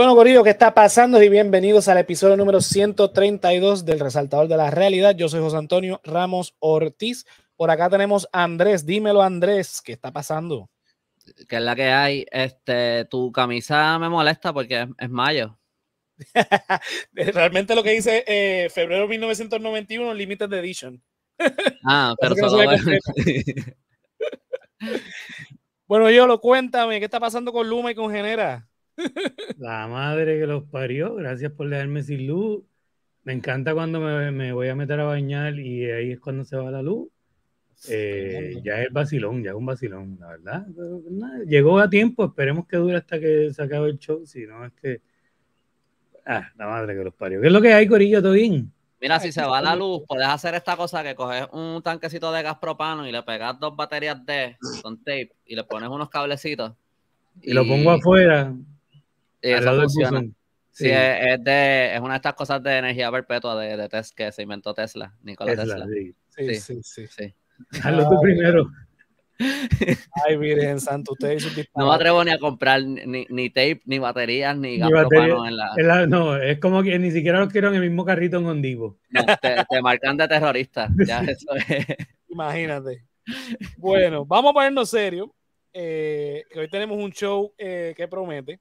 Bueno, Corillo, ¿qué está pasando? Y bienvenidos al episodio número 132 del Resaltador de la Realidad. Yo soy José Antonio Ramos Ortiz. Por acá tenemos a Andrés. Dímelo, Andrés, ¿qué está pasando? ¿Qué es la que hay? Este, tu camisa me molesta porque es, mayo. Realmente lo que dice eh, febrero 1991, Limited Edition. Ah, pero Bueno, yo lo cuéntame, ¿qué está pasando con Luma y con Genera? La madre que los parió, gracias por dejarme sin luz. Me encanta cuando me, voy a meter a bañar y ahí es cuando se va la luz. Eh, ya es vacilón, ya es un vacilón, la verdad. llegó a tiempo, esperemos que dure hasta que se acabe el show. Si no, es que. Ah, la madre que los parió. ¿Qué es lo que hay, Corillo? Tobín? Mira, si se va la luz, puedes hacer esta cosa que coges un tanquecito de gas propano y le pegas dos baterías de con tape y le pones unos cablecitos. y lo pongo afuera. Eso eh, funciona. Sí, Es, de, es una de estas cosas de energía perpetua de, de que se inventó Tesla, Nikola Tesla. Sí, sí, sí. Hazlo tú primero. Ay, miren, santo, ustedes No me atrevo ni a comprar ni, tape, ni baterías, ni, ni No, es como que ni siquiera los quiero en el mismo carrito en Divo No, te, marcan de terrorista. Imagínate. Bueno, vamos a ponernos serio. Eh, que hoy tenemos un show eh, que promete.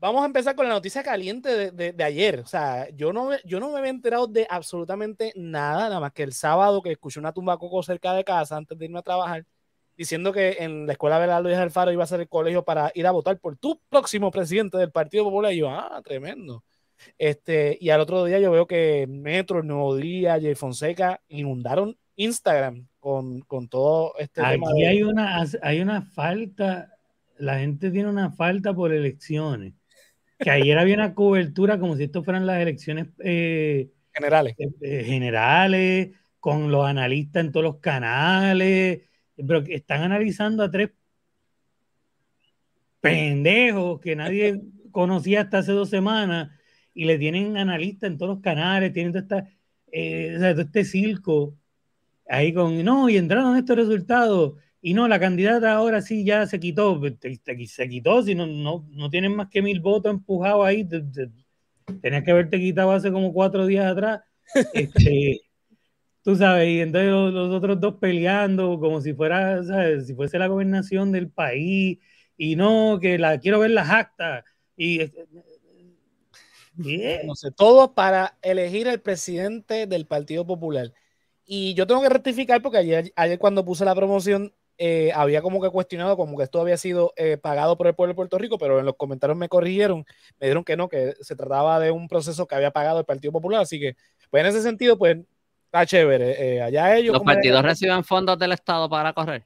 Vamos a empezar con la noticia caliente de, ayer. O sea, yo no, yo no me había enterado de absolutamente nada, nada más que el sábado que escuché una tumba coco cerca de casa antes de irme a trabajar, diciendo que en la escuela de Luis Alfaro iba a ser el colegio para ir a votar por tu próximo presidente del Partido Popular. Y yo, ah, tremendo. Este, y al otro día yo veo que Metro, Nuevo Día, Jay Fonseca inundaron Instagram con, con todo este tema hay hay una falta, la gente tiene una falta por elecciones que ayer había una cobertura como si esto fueran las elecciones eh, generales. Eh, eh, generales, con los analistas en todos los canales, pero están analizando a tres pendejos que nadie conocía hasta hace dos semanas y le tienen analistas en todos los canales, tienen todo, todo este circo ahí con, no, y entraron estos resultados y no, la candidata ahora sí ya se quitó, se quitó, si no, no, tienen más que mil votos empujados ahí, te, tenías que haberte quitado hace como cuatro días atrás. Este, tú sabes, y entonces los, otros dos peleando como si fuera, si fuese la gobernación del país, y no, que la quiero ver las actas, y este, no sé, todo para elegir al el presidente del Partido Popular. Y yo tengo que rectificar porque ayer, ayer cuando puse la promoción eh, había como que cuestionado como que esto había sido eh, pagado por el pueblo de Puerto Rico, pero en los comentarios me corrigieron, me dijeron que no, que se trataba de un proceso que había pagado el Partido Popular, así que pues en ese sentido pues está chévere. Eh, allá ellos... ¿Los partidos reciben fondos del Estado para correr?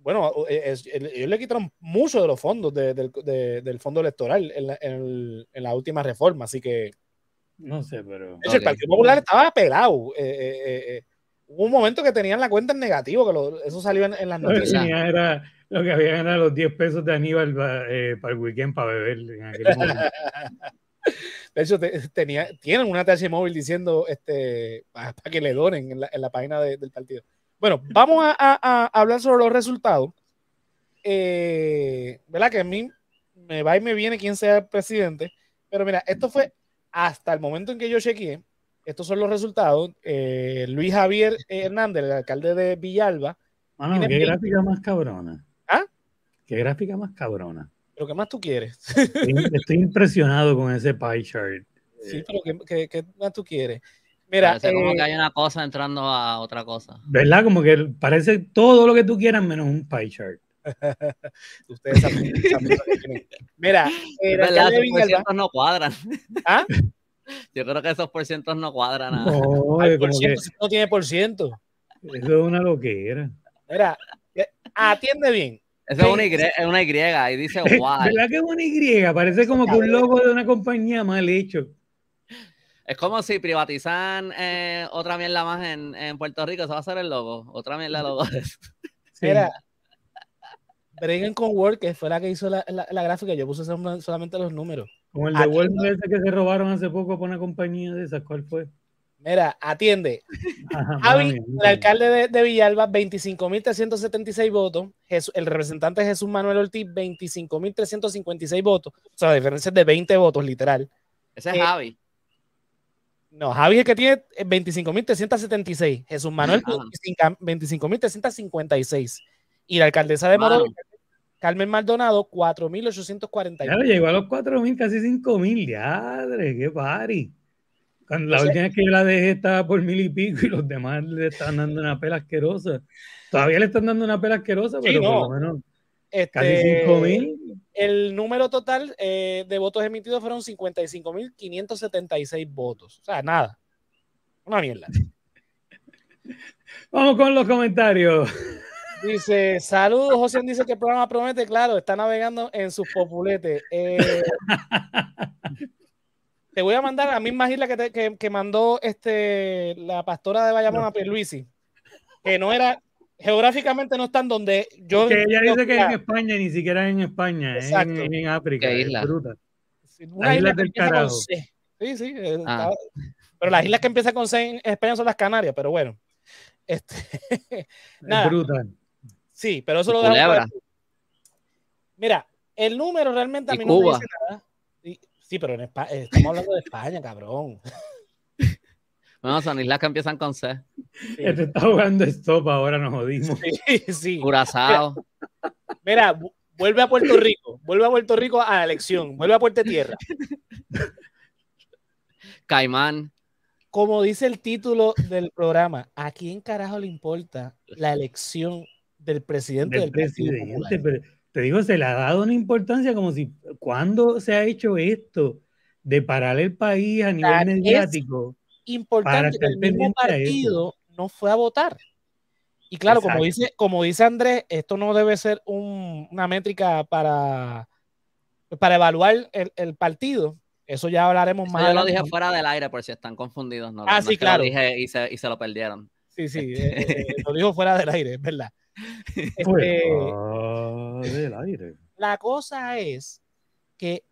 Bueno, ellos le quitaron mucho de los fondos del fondo electoral en la, última reforma, así que... No sé, pero... el Partido Popular estaba pelado hubo un momento que tenían la cuenta en negativo, que eso salió en, las noticias. Era, lo que había ganado los 10 pesos de Aníbal eh, para, el weekend para beber De hecho, tenía, tienen una tarjeta móvil diciendo este, para que le donen en la, en la página del partido. Bueno, vamos a, hablar sobre los resultados. Eh, ¿Verdad? Que a mí me va y me viene quien sea el presidente. Pero mira, esto fue hasta el momento en que yo chequeé, estos son los resultados. Eh, Luis Javier Hernández, el alcalde de Villalba. Mano, qué gráfica más cabrona. ¿Ah? Qué gráfica más cabrona. Pero qué más tú quieres. Estoy, impresionado con ese pie chart. Sí, pero qué, más tú quieres. Mira, parece como eh, que hay una cosa entrando a otra cosa. ¿Verdad? Como que parece todo lo que tú quieras menos un pie chart. Ustedes saben, que Mira, ¿verdad? no cuadran. ¿Ah? Yo creo que esos por cientos no cuadran nada. ¿ah? No, no tiene por ciento. Eso es una loquera. Mira, eh, atiende bien. Eso es una Y, es una y, dice guay. ¿Verdad que es una Y? Parece como que un logo de una compañía mal hecho. Es como si privatizan eh, otra mierda más en, Puerto Rico, eso va a ser el logo. Otra mierda logo. Sí. Mira, bringen con Word, que fue la que hizo la, la gráfica, yo puse solamente los números. Como el de ese que se robaron hace poco con una compañía de esas, ¿cuál fue? Mira, atiende. Javi, el alcalde de, Villalba, 25.376 votos. Jesús, el representante Jesús Manuel Ortiz, 25.356 votos. O sea, la diferencia es de 20 votos, literal. Ese es eh, Javi. No, Javi es el que tiene 25.376. Jesús Manuel, 25.356. y la alcaldesa de Morón, Carmen Maldonado, 4.841. Ya llegó a los 4.000, casi 5.000, diadre, qué pari. Cuando la última vez que la dejé estaba por mil y pico y los demás le están dando una pela asquerosa. Todavía le están dando una pela asquerosa, pero por lo menos este, El número total eh, de votos emitidos fueron 55.576 votos. O sea, nada. Una mierda. Vamos con los comentarios. Dice, saludos, José dice que el programa promete, claro, está navegando en sus populetes. Eh, te voy a mandar a la misma isla que, mandó este, la pastora de Bayamón a Luisi que no era, geográficamente no están donde yo... Que ella dice que es en España, ni siquiera en España, en, África, Es Una isla, del carajo. Sí, sí, eh, ah. pero las islas que empiezan con C en España son las Canarias, pero bueno. Este, brutal. Sí, pero eso lo dejamos. Mira, el número realmente a mí no me dice nada. Sí, pero estamos hablando de España, cabrón. Vamos a islas que empiezan con C. Sí. Este está jugando stop, ahora nos jodimos. Sí, sí. Curazao. mira, vuelve a Puerto Rico, vuelve a Puerto Rico a la elección, vuelve a Puerto Tierra. Caimán. Como dice el título del programa, ¿a quién carajo le importa la elección del presidente del, presidente, te digo, se le ha dado una importancia como si, cuando se ha hecho esto de parar el país a nivel mediático? Importante que el mismo partido no fue a votar. Y claro, como dice, como dice Andrés, esto no debe ser una métrica para, para evaluar el, partido. Eso ya hablaremos más. Yo lo dije fuera del aire por si están confundidos. No, ah, sí, claro. y se, lo perdieron. Sí, sí, eh, eh, eh, lo dijo fuera del aire, es verdad. Este, ah, la cosa es que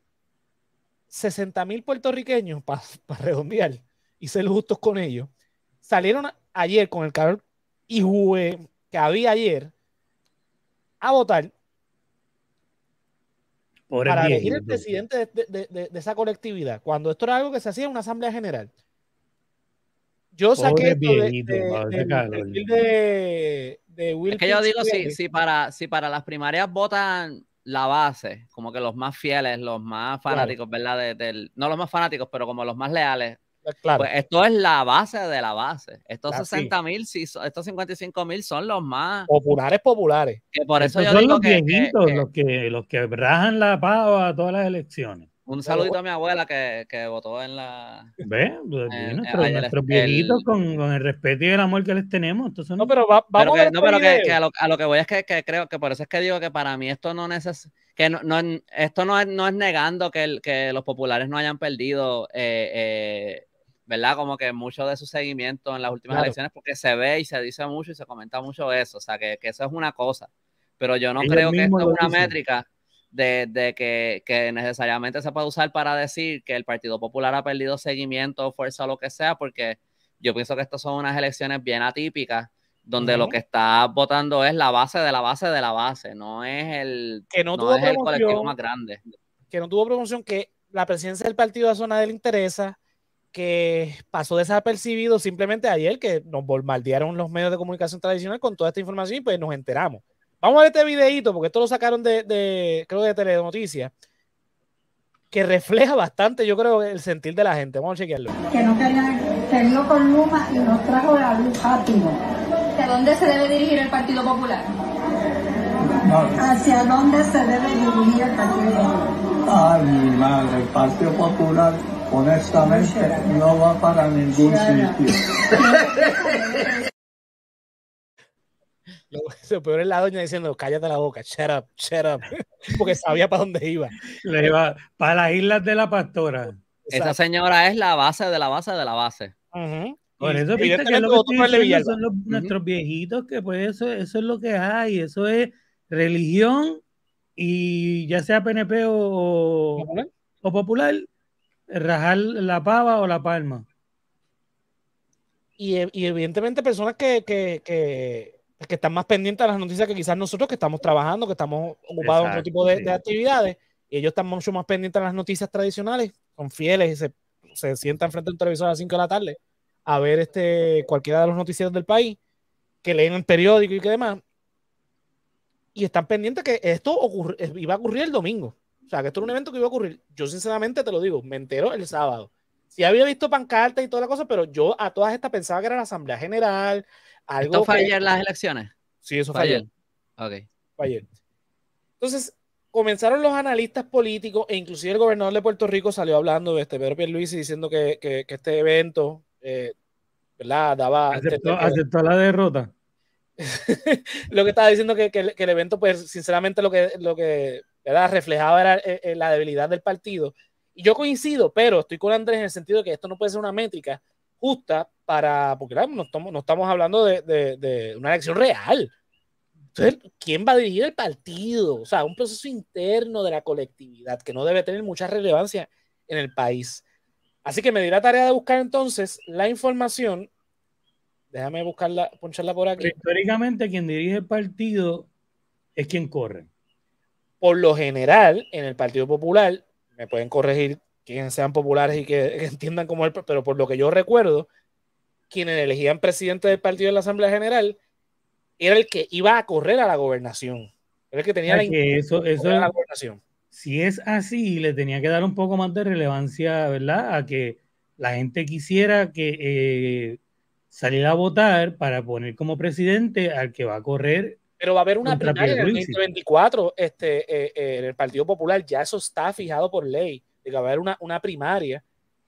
60 mil puertorriqueños, para redondear y ser justos con ellos, salieron ayer con el calor y jugué que había ayer a votar para elegir el presidente de, esa colectividad, cuando esto era algo que se hacía en una asamblea general. Yo saqué esto es que yo digo, si, para, si para las primarias votan la base, como que los más fieles, los más fanáticos, ¿verdad? no los más fanáticos, pero como los más leales. Pues, claro. Pues esto es la base de la base. Estos 60.000, estos 55 mil son los más populares, populares. Que por eso son los que, viejitos, los que los rajan la pava a todas las elecciones. Un saludito a mi abuela que, votó en la. Ve, pues, nuestros este, viejitos con, el respeto y el amor que les tenemos. Entonces, no, pero va, vamos No, pero que, a, lo, que voy es que, creo que por eso es que digo que para mí esto no neces que no, esto no es, negando que, los populares no hayan perdido, eh, eh, ¿verdad? Como que mucho de su seguimiento en las últimas elecciones, porque se ve y se dice mucho y se comenta mucho eso. O sea, que, eso es una cosa. Pero yo no creo que esto es una métrica de, que, necesariamente se puede usar para decir que el Partido Popular ha perdido seguimiento, fuerza, o lo que sea, porque yo pienso que estas son unas elecciones bien atípicas, donde lo que está votando es la base de la base de la base, no es el, que no, tuvo el colectivo más grande. Que no tuvo promoción, que la presidencia del partido a zona del interesa, que pasó desapercibido simplemente ayer, que nos bombardearon los medios de comunicación tradicional con toda esta información y pues nos enteramos. Vamos a ver este videito, porque esto lo sacaron de, de creo que de Telenoticias, que refleja bastante, yo creo, el sentir de la gente. Vamos a chequearlo. Que no querían perdió con Luma y nos trajo la luz rápido. ¿Hacia dónde se debe dirigir el Partido Popular? ¿Hacia dónde se debe dirigir el Partido Popular? Ay, mi madre, el Partido Popular honestamente no va para ningún sitio. Lo, peor es la doña diciendo, cállate la boca, shut up, shut up, porque sabía para dónde iba. Le iba para las islas de la pastora. Esa señora es la base de la base de la base. Por eso que, son nuestros viejitos, que pues eso, eso es lo que hay, eso es religión y ya sea PNP o, ¿Popular? o popular, rajar la pava o la palma. Y, e, evidentemente personas que, que que están más pendientes a las noticias que quizás nosotros que estamos trabajando, que estamos ocupados en otro tipo de, actividades, y ellos están mucho más pendientes a las noticias tradicionales, son fieles y se, se sientan frente al televisor a las 5 de la tarde a ver este, cualquiera de los noticieros del país, que leen el periódico y que demás, y están pendientes que esto iba a ocurrir el domingo. O sea, que esto era un evento que iba a ocurrir. Yo sinceramente te lo digo, me entero el sábado. si había visto pancartas y toda la cosa, pero yo a todas estas pensaba que era la Asamblea General, algo ¿Esto las elecciones? Sí, eso falló. Entonces, comenzaron los analistas políticos e inclusive el gobernador de Puerto Rico salió hablando de este Pedro Pierluisi diciendo que, que, este evento, eh, ¿verdad? Daba... Este aceptó, la derrota. lo que estaba diciendo que, el evento, pues sinceramente lo que, lo que ¿verdad? reflejaba era eh, eh, la debilidad del partido. Y yo coincido, pero estoy con Andrés en el sentido de que esto no puede ser una métrica justa para, porque no, estamos, hablando de, una elección real. Entonces, ¿quién va a dirigir el partido? O sea, un proceso interno de la colectividad que no debe tener mucha relevancia en el país. Así que me di la tarea de buscar entonces la información. Déjame buscarla, poncharla por aquí. históricamente, quien dirige el partido es quien corre. Por lo general, en el Partido Popular, me pueden corregir quienes sean populares y que, entiendan cómo es pero por lo que yo recuerdo, quienes elegían presidente del partido en la Asamblea General era el que iba a correr a la gobernación. Era el que tenía ah, la, que eso, eso la gobernación. Si es así, le tenía que dar un poco más de relevancia, ¿verdad? A que la gente quisiera que eh, saliera a votar para poner como presidente al que va a correr. Pero va a haber una primaria en el 2024 este, eh, eh, en el Partido Popular, ya eso está fijado por ley que va a haber una, primaria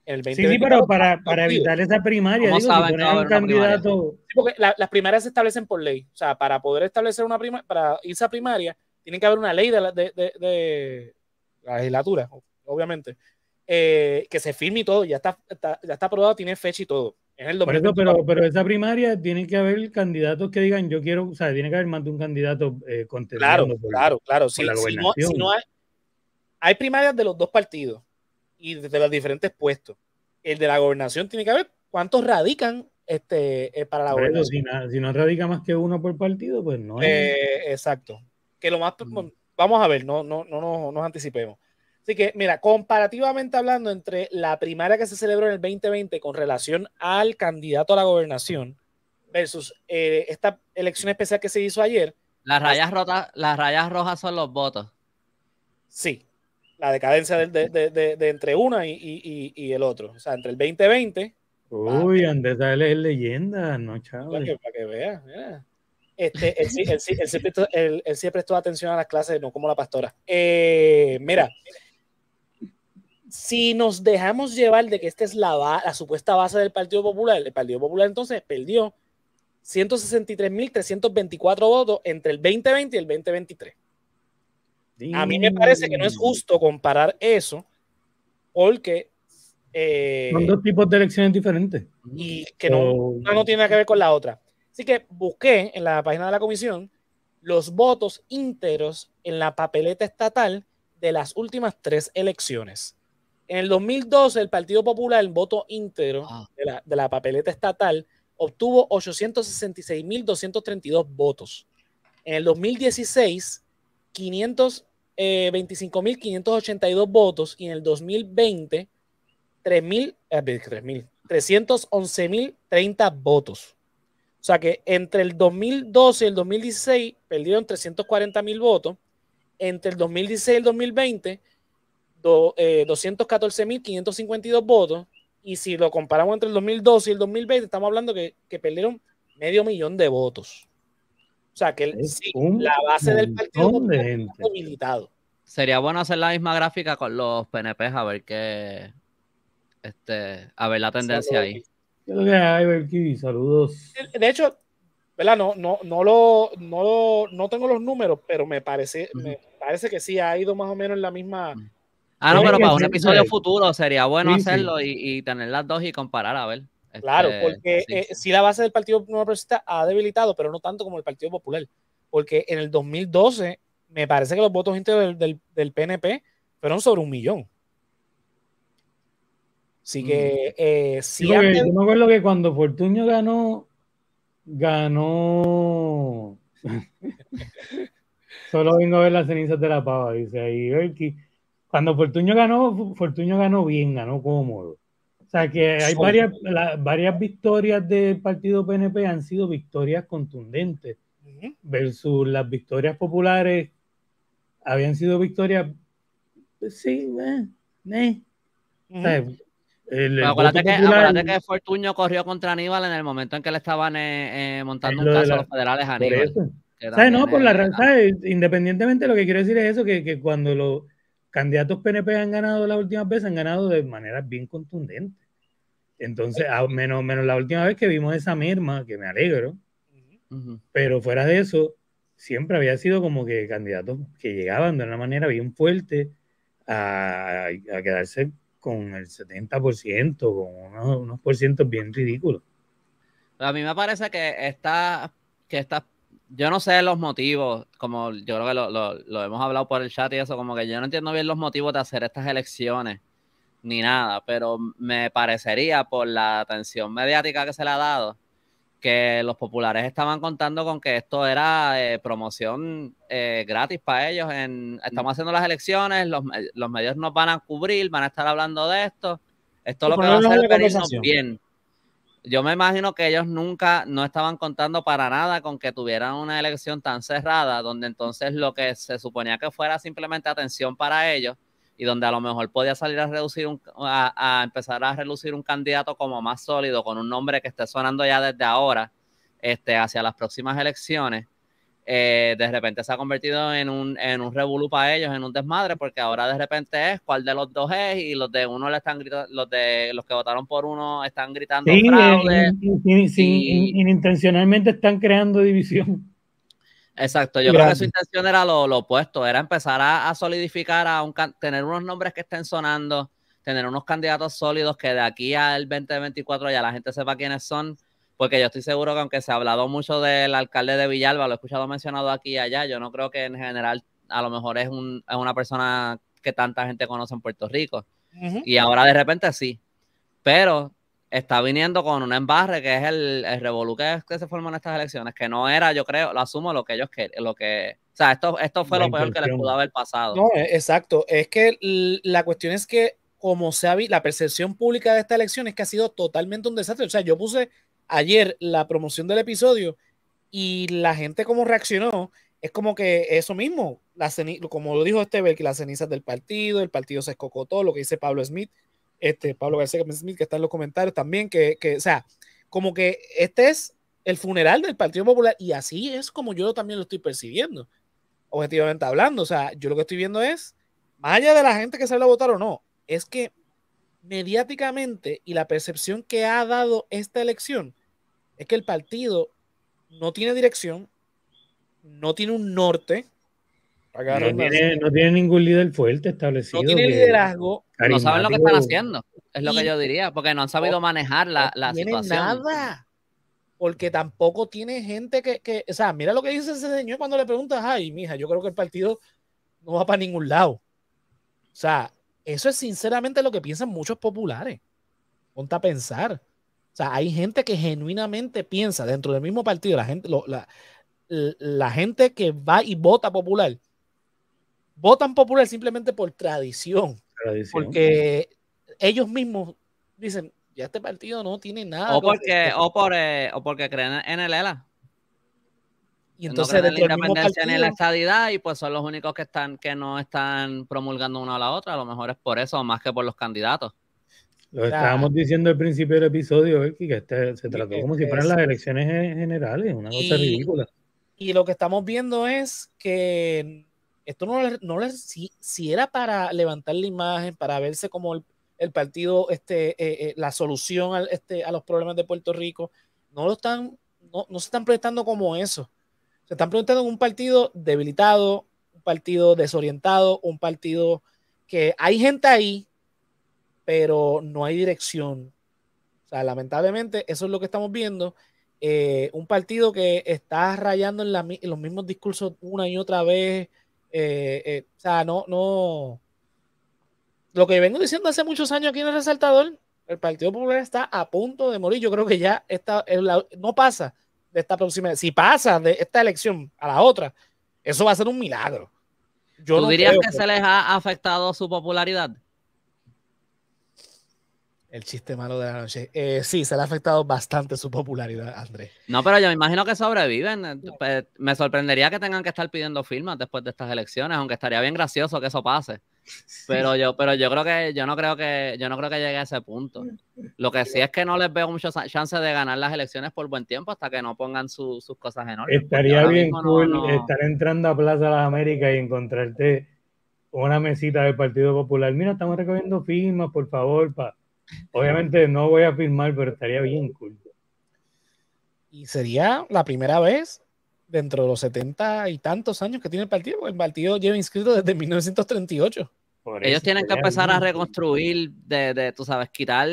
en el 2020. Sí, sí, pero para, evitar esa primaria, digo, las primarias se establecen por ley. O sea, para poder establecer una primaria, para irse a primaria, tiene que haber una ley de la, legislatura, obviamente, eh, que se firme y todo, ya está, ya aprobado, tiene fecha y todo. pero, pero esa primaria tiene que haber candidatos que digan yo quiero, o sea, tiene que haber más de un candidato eh, Claro, claro, claro. si, no, hay primarias de los dos partidos y desde los diferentes puestos. El de la gobernación tiene que ver cuántos radican este, eh, para la gobernación. Si no, radica más que uno por partido, pues no. Eh, exacto. Que lo más. Mm. Vamos a ver, no, no, no, no nos anticipemos. Así que, mira, comparativamente hablando entre la primaria que se celebró en el 2020 con relación al candidato a la gobernación versus eh, esta elección especial que se hizo ayer. Las rayas, las rayas rojas son los votos. Sí, la decadencia de, de, entre una y, el otro. O sea, entre el 2020. Uy, Andrés dale es leyenda, no chaval. Para que, para que este, él, él, él, él, siempre prestó atención a las clases, no como la pastora. Eh, mira, si nos dejamos llevar de que esta es la supuesta base del Partido Popular, el Partido Popular entonces perdió 163.324 votos entre el 2020 y el 2023. A mí me parece que no es justo comparar eso porque... Eh, Son dos tipos de elecciones diferentes. Y que no, no tiene nada que ver con la otra. Así que busqué en la página de la comisión los votos ínteros en la papeleta estatal de las últimas tres elecciones. En el 2012, el Partido Popular, el voto íntero ah. de, la, de, la, papeleta estatal, obtuvo 866.232 votos. En el 2016, 525.582 eh, votos y en el 2020 311.030 ah, votos. O sea que entre el 2012 y el 2016 perdieron 340.000 votos. Entre el 2016 y el 2020, eh, 214.552 votos. Y si lo comparamos entre el 2012 y el 2020, estamos hablando que, que perdieron medio millón de votos. O sea, que la base del partido de está Sería bueno hacer la misma gráfica con los PNP a ver qué. Este, a ver la tendencia ahí. Saludos. De hecho, ¿verdad? No, no, no, lo, no, no tengo los números, pero me parece, me parece que sí ha ido más o menos en la misma. Ah, no, pero para un episodio futuro sería bueno hacerlo y, tener las dos y comparar, a ver claro, este, porque si eh, la base del Partido Nuevo Progresista ha debilitado, pero no tanto como el Partido Popular. Porque en el 2012 me parece que los votos interiores del, PNP fueron sobre un millón. Así que mm. eh, sí. Yo me acuerdo que cuando Fortunio ganó, ganó. Solo vengo a ver las cenizas de la pava, dice ahí Cuando Fortunio ganó, Fortunio ganó bien, ganó cómodo. O sea que hay varias, varias victorias del partido PNP han sido victorias contundentes versus las victorias populares habían sido victorias sí, eh, eh. acuérdate, que, Fortunio Fortuño corrió contra Aníbal en el momento en que le estaban eh, eh, montando un caso a los federales a Aníbal. no, por la raza, independientemente lo que quiero decir es eso, que, que cuando los candidatos PNP han ganado la última vez han ganado de manera bien contundente. Entonces, menos, menos la última vez que vimos esa misma, que me alegro, pero fuera de eso, siempre había sido como que candidatos que llegaban de una manera bien fuerte a, quedarse con el 70%, con unos, por bien ridículos. A mí me parece que está, que yo no sé los motivos, como yo creo que lo, lo hemos hablado por el chat y eso, como que yo no entiendo bien los motivos de hacer estas elecciones ni nada, pero me parecería por la atención mediática que se le ha dado que los populares estaban contando con que esto era eh, promoción eh, gratis para ellos. estamos haciendo las elecciones, eh, los, medios nos van a cubrir, van a estar hablando de esto. Esto lo que va a hacer bien. Yo me imagino que ellos nunca, no estaban contando para nada con que tuvieran una elección tan cerrada, donde entonces lo que se suponía que fuera simplemente atención para ellos, y donde a lo mejor podía salir a, reducir a, empezar a relucir un candidato como más sólido, con un nombre que esté sonando ya desde ahora, este, hacia las próximas elecciones, eh, de repente se ha convertido en un, en un revolú para ellos, en un desmadre, porque ahora de repente es cuál de los dos es y los de uno le están gritando, los de los que votaron por uno están gritando y, sin, inintencionalmente están creando división. Exacto, yo creo que su intención era lo, opuesto, era empezar a, solidificar, a un, tener unos nombres que estén sonando, tener unos candidatos sólidos que de aquí al 2024 ya la gente sepa quiénes son, porque yo estoy seguro que aunque se ha hablado mucho del alcalde de Villalba, lo he escuchado mencionado aquí y allá, yo no creo que en general a lo mejor es, una persona que tanta gente conoce en Puerto Rico. Y ahora de repente sí, pero está viniendo con un embarre que es el, el que, se formó en estas elecciones, que no era, yo creo, lo asumo, lo que ellos querían, lo que... O sea, esto, esto fue lo peor que les pudo el pasado. No, eh, exacto. Es que la cuestión es que, como se ha visto, la percepción pública de esta elección es que ha sido totalmente un desastre. O sea, yo puse ayer la promoción del episodio y la gente como reaccionó es como que eso mismo, la como lo dijo este que las cenizas del partido, el partido se escocotó, lo que dice Pablo Smith, este, Pablo García que está en los comentarios también, que, que, o sea, como que este es el funeral del Partido Popular y así es como yo también lo estoy percibiendo, objetivamente hablando. O sea, yo lo que estoy viendo es, más allá de la gente que sale a votar o no, es que mediáticamente y la percepción que ha dado esta elección es que el partido no tiene dirección, no tiene un norte, no, tiene, ningún líder fuerte establecido. No tiene liderazgo. No saben lo que están haciendo, es lo que yo diría, porque no han sabido manejar la, la situación. nada, porque tampoco tiene gente que, o sea, mira lo que dice ese señor cuando le preguntas, ay, mija, yo creo que el partido no va para ningún lado. O sea, eso es sinceramente lo que piensan muchos populares. ponta a pensar. O sea, hay gente que genuinamente piensa dentro del mismo partido, la gente, la, la gente que va y vota popular votan popular simplemente por tradición, porque ellos mismos dicen, ya este partido no tiene nada. O porque, o por, eh, porque creen en el ELA. Y entonces no en la independencia en la estadidad y pues son los únicos que están que no están promulgando una a la otra. A lo mejor es por eso más que por los candidatos. Lo estábamos diciendo al principio del episodio, que este se trató como si fueran las elecciones generales, una cosa ridícula. Y lo que estamos viendo es que esto no, no si, si era para levantar la imagen, para verse como el, partido, este, eh, eh, la solución este, a los problemas de Puerto Rico, no lo están, no, se están proyectando como eso. Se están proyectando un partido debilitado, un partido desorientado, un partido que hay gente ahí, pero no hay dirección. O sea, lamentablemente, eso es lo que estamos viendo. Eh, un partido que está rayando en, los mismos discursos una y otra vez, eh, eh, o sea, no, no. Lo que vengo diciendo hace muchos años aquí en el resaltador, el Partido Popular está a punto de morir. Yo creo que ya está, no pasa de esta próxima, si pasa de esta elección a la otra, eso va a ser un milagro. Yo ¿Tú dirías que, que se les ha afectado su popularidad? El chiste malo de la noche. Eh, sí, se le ha afectado bastante su popularidad, Andrés. No, pero yo me imagino que sobreviven. Eh, me sorprendería que tengan que estar pidiendo firmas después de estas elecciones, aunque estaría bien gracioso que eso pase. Pero yo, pero yo creo que yo no creo que yo no creo que llegue a ese punto. Lo que sí es que no les veo muchas chances de ganar las elecciones por buen tiempo hasta que no pongan sus cosas en orden. Estaría bien cool estar entrando a Plaza de las Américas y encontrarte una mesita del Partido Popular. Mira, estamos recogiendo firmas, por favor, para Obviamente no voy a firmar, pero estaría bien cool. Y sería la primera vez dentro de los setenta y tantos años que tiene el partido, porque el partido lleva inscrito desde 1938. Ellos tienen que empezar a reconstruir, de, tú sabes, quitar,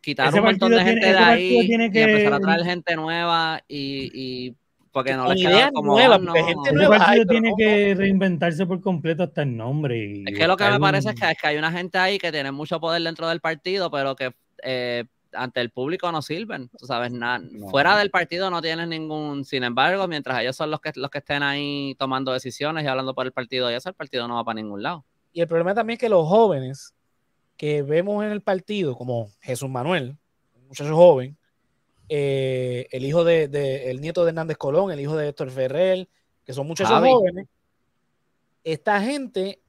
quitar un montón de gente de ahí y empezar a traer gente nueva y porque no le queda como gente partido tiene que reinventarse por completo hasta el nombre. es que lo que me parece es, que, hay una gente ahí que tiene mucho poder dentro del partido, pero que eh, ante el público no sirven. Tú sabes, Fuera del partido no tienen ningún. Sin embargo, mientras ellos son los que, los que estén ahí tomando decisiones y hablando por el partido y eso, el partido no va para ningún lado. Y el problema también es que los jóvenes que vemos en el partido, como Jesús Manuel, un muchacho joven, eh, el hijo de, el nieto de Hernández Colón, el hijo de Héctor Ferrer, que son muchos jóvenes, esta gente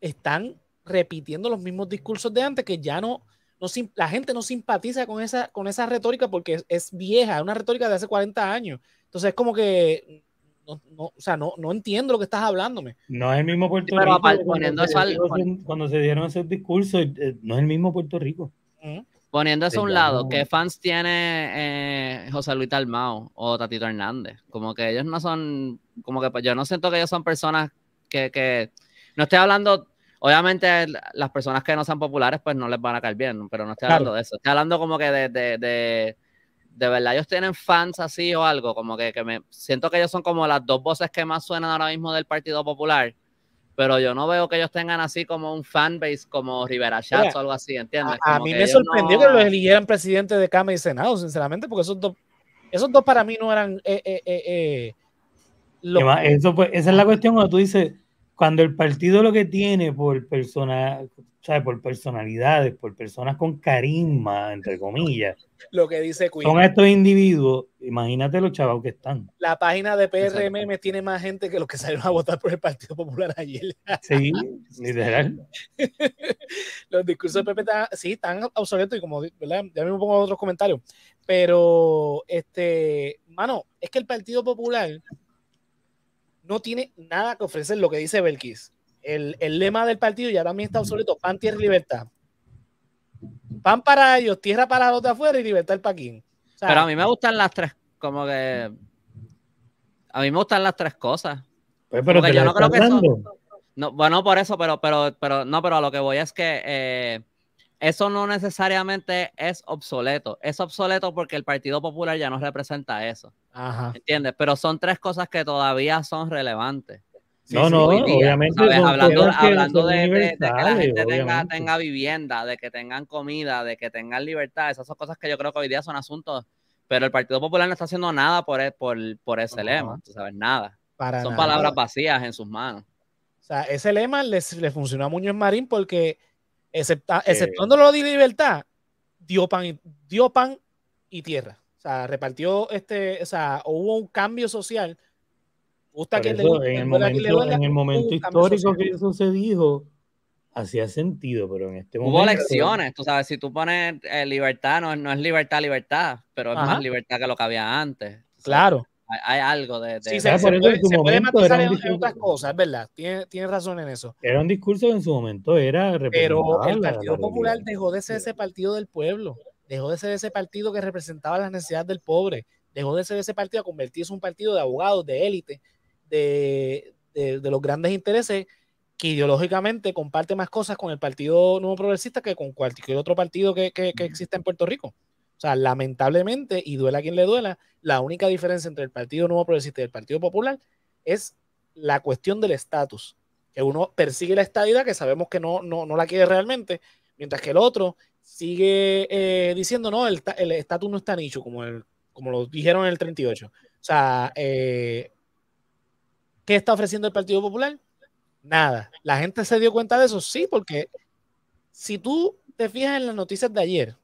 están repitiendo los mismos discursos de antes que ya no, no la gente no simpatiza con esa, con esa retórica porque es, vieja, es una retórica de hace 40 años. Entonces es como que no, no, o sea, no, no, entiendo lo que estás hablándome. No es el mismo Puerto Rico. Cuando, se dieron esos discursos, eh, no es el mismo Puerto Rico. Mm. Poniendo eso a un lado, ¿qué fans tiene eh, José Luis Almao o Tatito Hernández? Como que ellos no son, como que pues, yo no siento que ellos son personas que, que no estoy hablando, obviamente las personas que no son populares pues no les van a caer bien, pero no estoy hablando de eso, estoy hablando como que de, de, de, de, verdad ellos tienen fans así o algo, como que, que me siento que ellos son como las dos voces que más suenan ahora mismo del Partido Popular pero yo no veo que ellos tengan así como un fanbase como Rivera Chats o algo así, ¿entiendes? a, mí me sorprendió que los eligieran presidente de Cámara y Senado, sinceramente, porque esos dos, esos dos para mí no eran... Eh, eh, eh, eso, pues, esa es la cuestión cuando tú dices, cuando el partido lo que tiene por persona, ¿sabes? por personalidades, por personas con carisma, entre comillas, lo que dice Queen. Son estos individuos, imagínate los chavos que están. La página de PRMM tiene más gente que los que salieron a votar por el Partido Popular ayer. Sí, literal. los discursos de PP sí, están obsoletos y como, ¿verdad? Ya mismo pongo otros comentarios. Pero, este, mano, es que el Partido Popular no tiene nada que ofrecer lo que dice Belkis. El, lema del partido ya también está obsoleto, pan, libertad. Pan para ellos, tierra para los de afuera y libertad para paquín. Pero a mí me gustan las tres, como que. A mí me gustan las tres cosas. Pues, pero yo no creo que bueno, por eso, pero, pero, pero, no, pero a lo que voy es que eh, eso no necesariamente es obsoleto. Es obsoleto porque el Partido Popular ya no representa eso. Ajá. ¿Entiendes? Pero son tres cosas que todavía son relevantes no, no, obviamente. hablando, de, que la gente tenga, vivienda, de que tengan comida, de que tengan libertad, esas son cosas que yo creo que hoy día son asuntos, pero el Partido Popular no está haciendo nada por, e, ese lema, tú sabes, nada. son palabras vacías en sus manos. O sea, ese lema le les funcionó a Muñoz Marín porque, excepta, exceptuando lo de libertad, dio pan, dio pan y tierra. O sea, repartió este, o sea, hubo un cambio social en, el momento, histórico que eso se dijo, hacía sentido, pero en este momento. Hubo elecciones, tú sabes, si tú pones eh, libertad, no, no, es libertad, libertad, pero es más libertad que lo que había antes. Claro. Hay, algo de. se, puede, matizar en, otras cosas, es verdad. tiene razón en eso. Era un discurso que en su momento era. Pero el Partido Popular dejó de ser ese partido del pueblo, dejó de ser ese partido que representaba las necesidades del pobre, dejó de ser ese partido a convertirse en un partido de abogados, de élite, de, de, los grandes intereses que ideológicamente comparte más cosas con el Partido Nuevo Progresista que con cualquier otro partido que, que, que exista en Puerto Rico. O sea, lamentablemente, y duela a quien le duela, la única diferencia entre el Partido Nuevo Progresista y el Partido Popular es la cuestión del estatus. Que uno persigue la estadidad, que sabemos que no, no, no la quiere realmente, mientras que el otro sigue eh, diciendo, no, el estatus no está nicho, como, el, como lo dijeron en el 38. O sea, eh, ¿Qué está ofreciendo el Partido Popular? Nada. ¿La gente se dio cuenta de eso? Sí, porque si tú te fijas en las noticias de ayer,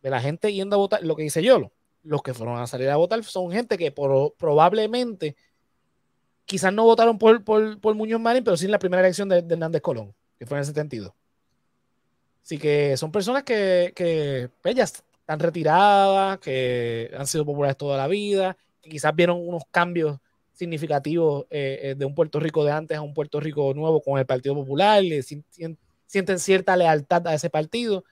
de la gente yendo a votar, lo que dice yo los que fueron a salir a votar son gente que probablemente quizás no votaron por, Muñoz Marín, pero sí en la primera elección de, Hernández Colón, que fue en ese sentido. Así que son personas que, que ellas pues, están retiradas, que han sido populares toda la vida, que quizás vieron unos cambios significativo eh, eh, de un Puerto Rico de antes a un Puerto Rico nuevo con el Partido Popular, sienten, cierta lealtad a ese partido,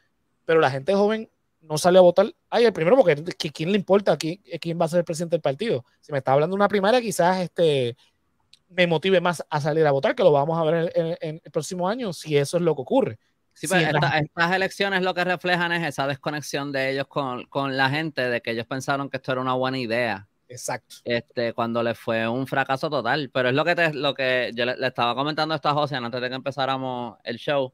pero la gente joven no sale a votar. Ay, el primero, porque ¿quién le importa quién, eh, quién va a ser el presidente del partido? Si me está hablando una primaria, quizás este, me motive más a salir a votar, que lo vamos a ver en, el próximo año, si eso es lo que ocurre. Sí, estas elecciones lo que reflejan es esa desconexión de ellos con, con, la gente, de que ellos pensaron que esto era una buena idea. Exacto. Este, cuando le fue un fracaso total. Pero es lo que te, lo que yo le, estaba comentando a esta José antes de que empezáramos el show,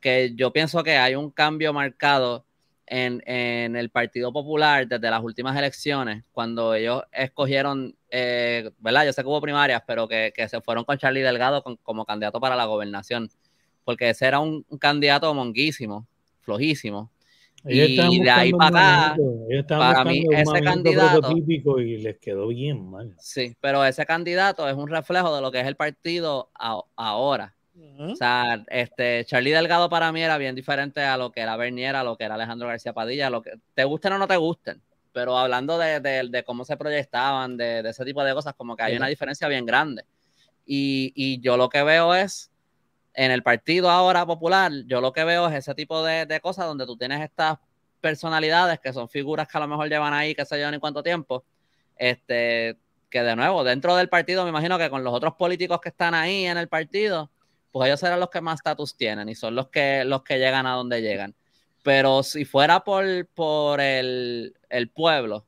que yo pienso que hay un cambio marcado en, el Partido Popular desde las últimas elecciones, cuando ellos escogieron, eh, ¿verdad? Yo sé que hubo primarias, pero que, se fueron con Charlie Delgado como candidato para la gobernación, porque ese era un candidato monguísimo, flojísimo y de ahí para acá, para mí, ese candidato. Y les quedó bien mal. Sí, pero ese candidato es un reflejo de lo que es el partido ahora. O sea, este, Charlie Delgado para mí era bien diferente a lo que era Bernier, a lo que era Alejandro García Padilla, lo que te gusten o no te gusten. Pero hablando de, cómo se proyectaban, de, ese tipo de cosas, como que hay una diferencia bien grande. Y, y yo lo que veo es en el partido ahora popular, yo lo que veo es ese tipo de, cosas donde tú tienes estas personalidades que son figuras que a lo mejor llevan ahí, que se llevan ni cuánto tiempo. Este, que de nuevo, dentro del partido, me imagino que con los otros políticos que están ahí en el partido, pues ellos serán los que más estatus tienen y son los que, los que llegan a donde llegan. Pero si fuera por, por el, pueblo,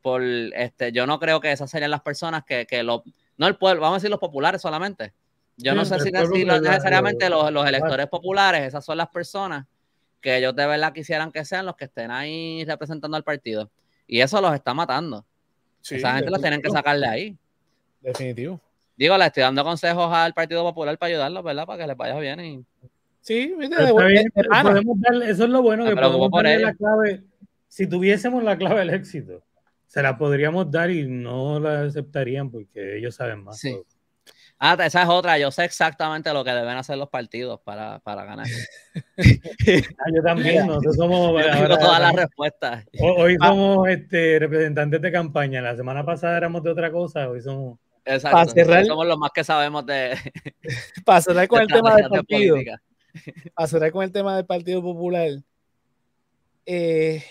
por este, yo no creo que esas serían las personas que, que lo, no el pueblo, vamos a decir los populares solamente, yo no sé si, necesariamente los, electores populares, esas son las personas que ellos de verdad quisieran que sean los que estén ahí representando al partido. Y eso los está matando. Esa gente los tienen que sacar de ahí. Definitivo. Digo, le estoy dando consejos al Partido Popular para ayudarlos, ¿verdad? Para que les vaya bien. Y... Sí, eso es lo bueno, ah, que podemos por la clave. Si tuviésemos la clave del éxito, se la podríamos dar y no la aceptarían porque ellos saben más. Sí. Ah, esa es otra. Yo sé exactamente lo que deben hacer los partidos para, ganar. Ah, yo también. somos. todas las respuestas. Hoy ah. somos este, representantes de campaña. La semana pasada éramos de otra cosa. Hoy somos. Exacto. somos los más que sabemos de. Para con el tema del partido. con el tema del Partido Popular. Eh,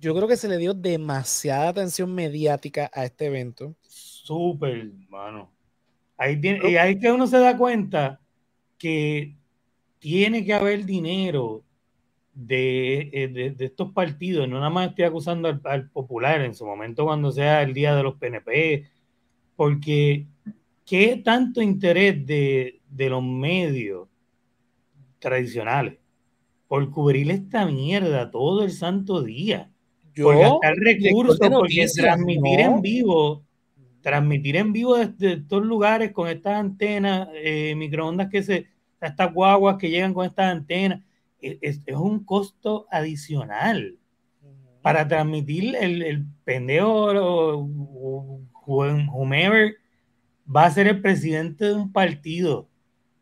yo creo que se le dio demasiada atención mediática a este evento. Súper, hermano Ahí y ahí que uno se da cuenta que tiene que haber dinero de, eh, de, estos partidos. No nada más estoy acusando al, popular en su momento cuando sea el día de los PNP, porque qué tanto interés de, de los medios tradicionales por cubrir esta mierda todo el santo día. por gastar recursos, por transmitir en vivo transmitir en vivo desde todos lugares con estas antenas, eh, microondas que se, estas guaguas que llegan con estas antenas, e, es, un costo adicional para transmitir el, el pendejo o, whomever va a ser el presidente de un partido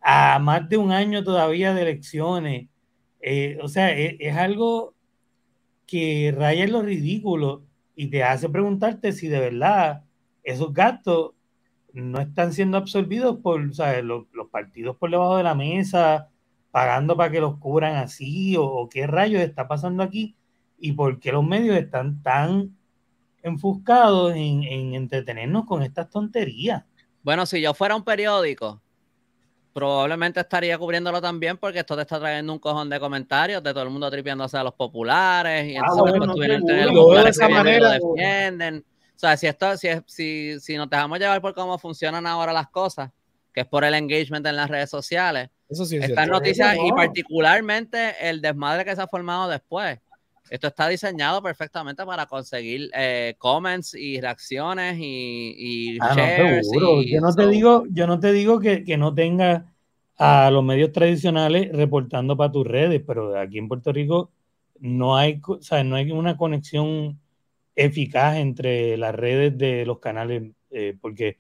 a más de un año todavía de elecciones. Eh, o sea, es, es, algo que raya en lo ridículo y te hace preguntarte si de verdad esos gastos no están siendo absorbidos por Los, partidos por debajo de la mesa, pagando para que los cubran así, o, qué rayos está pasando aquí, y por qué los medios están tan enfuscados en, entretenernos con estas tonterías. Bueno, si yo fuera un periódico, probablemente estaría cubriéndolo también porque esto te está trayendo un cojón de comentarios de todo el mundo tripeándose a los populares y ah, entonces los pues, que de esa manera, lo o sea, si esto, si, si, si nos dejamos llevar por cómo funcionan ahora las cosas, que es por el engagement en las redes sociales, Eso estas noticias y particularmente el desmadre que se ha formado después. Esto está diseñado perfectamente para conseguir eh, comments y reacciones y, y ah, yo no te digo, yo no te digo que, no tenga a los medios tradicionales reportando para tus redes, pero aquí en Puerto Rico no hay, no hay una conexión eficaz entre las redes de los canales, eh, porque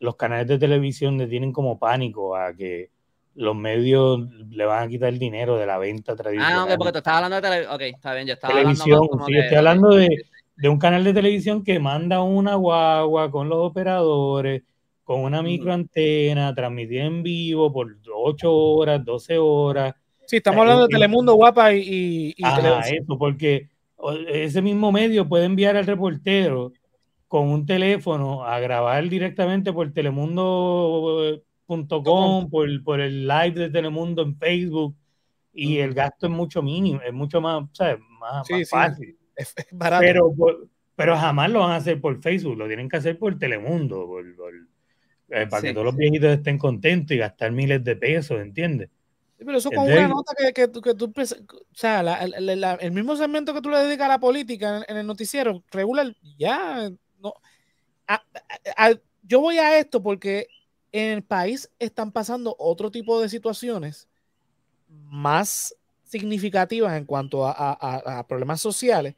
los canales de televisión le tienen como pánico a que los medios le van a quitar el dinero de la venta ah, tradicional. Ah, ok, porque te estaba hablando de televisión. Ok, está bien, ya estaba televisión, sí, estoy hablando de, un canal de televisión que manda una guagua con los operadores, con una microantena, transmitida en vivo por 8 horas, 12 horas. Sí, estamos eh, hablando de Telemundo, Guapa y, y, y eso, porque ese mismo medio puede enviar al reportero con un teléfono a grabar directamente por telemundo.com, eh, por, el live de Telemundo en Facebook, y el gasto es mucho mínimo, es mucho más, fácil. Pero, jamás lo van a hacer por Facebook, lo tienen que hacer por Telemundo, eh, para que todos los viejitos estén contentos y gastar miles de pesos, ¿entiendes? pero eso como una nota que, tú, o sea, el mismo segmento que tú le dedicas a la política en, el noticiero, regular, ya, no. yo voy a esto porque en el país están pasando otro tipo de situaciones más significativas en cuanto a, problemas sociales.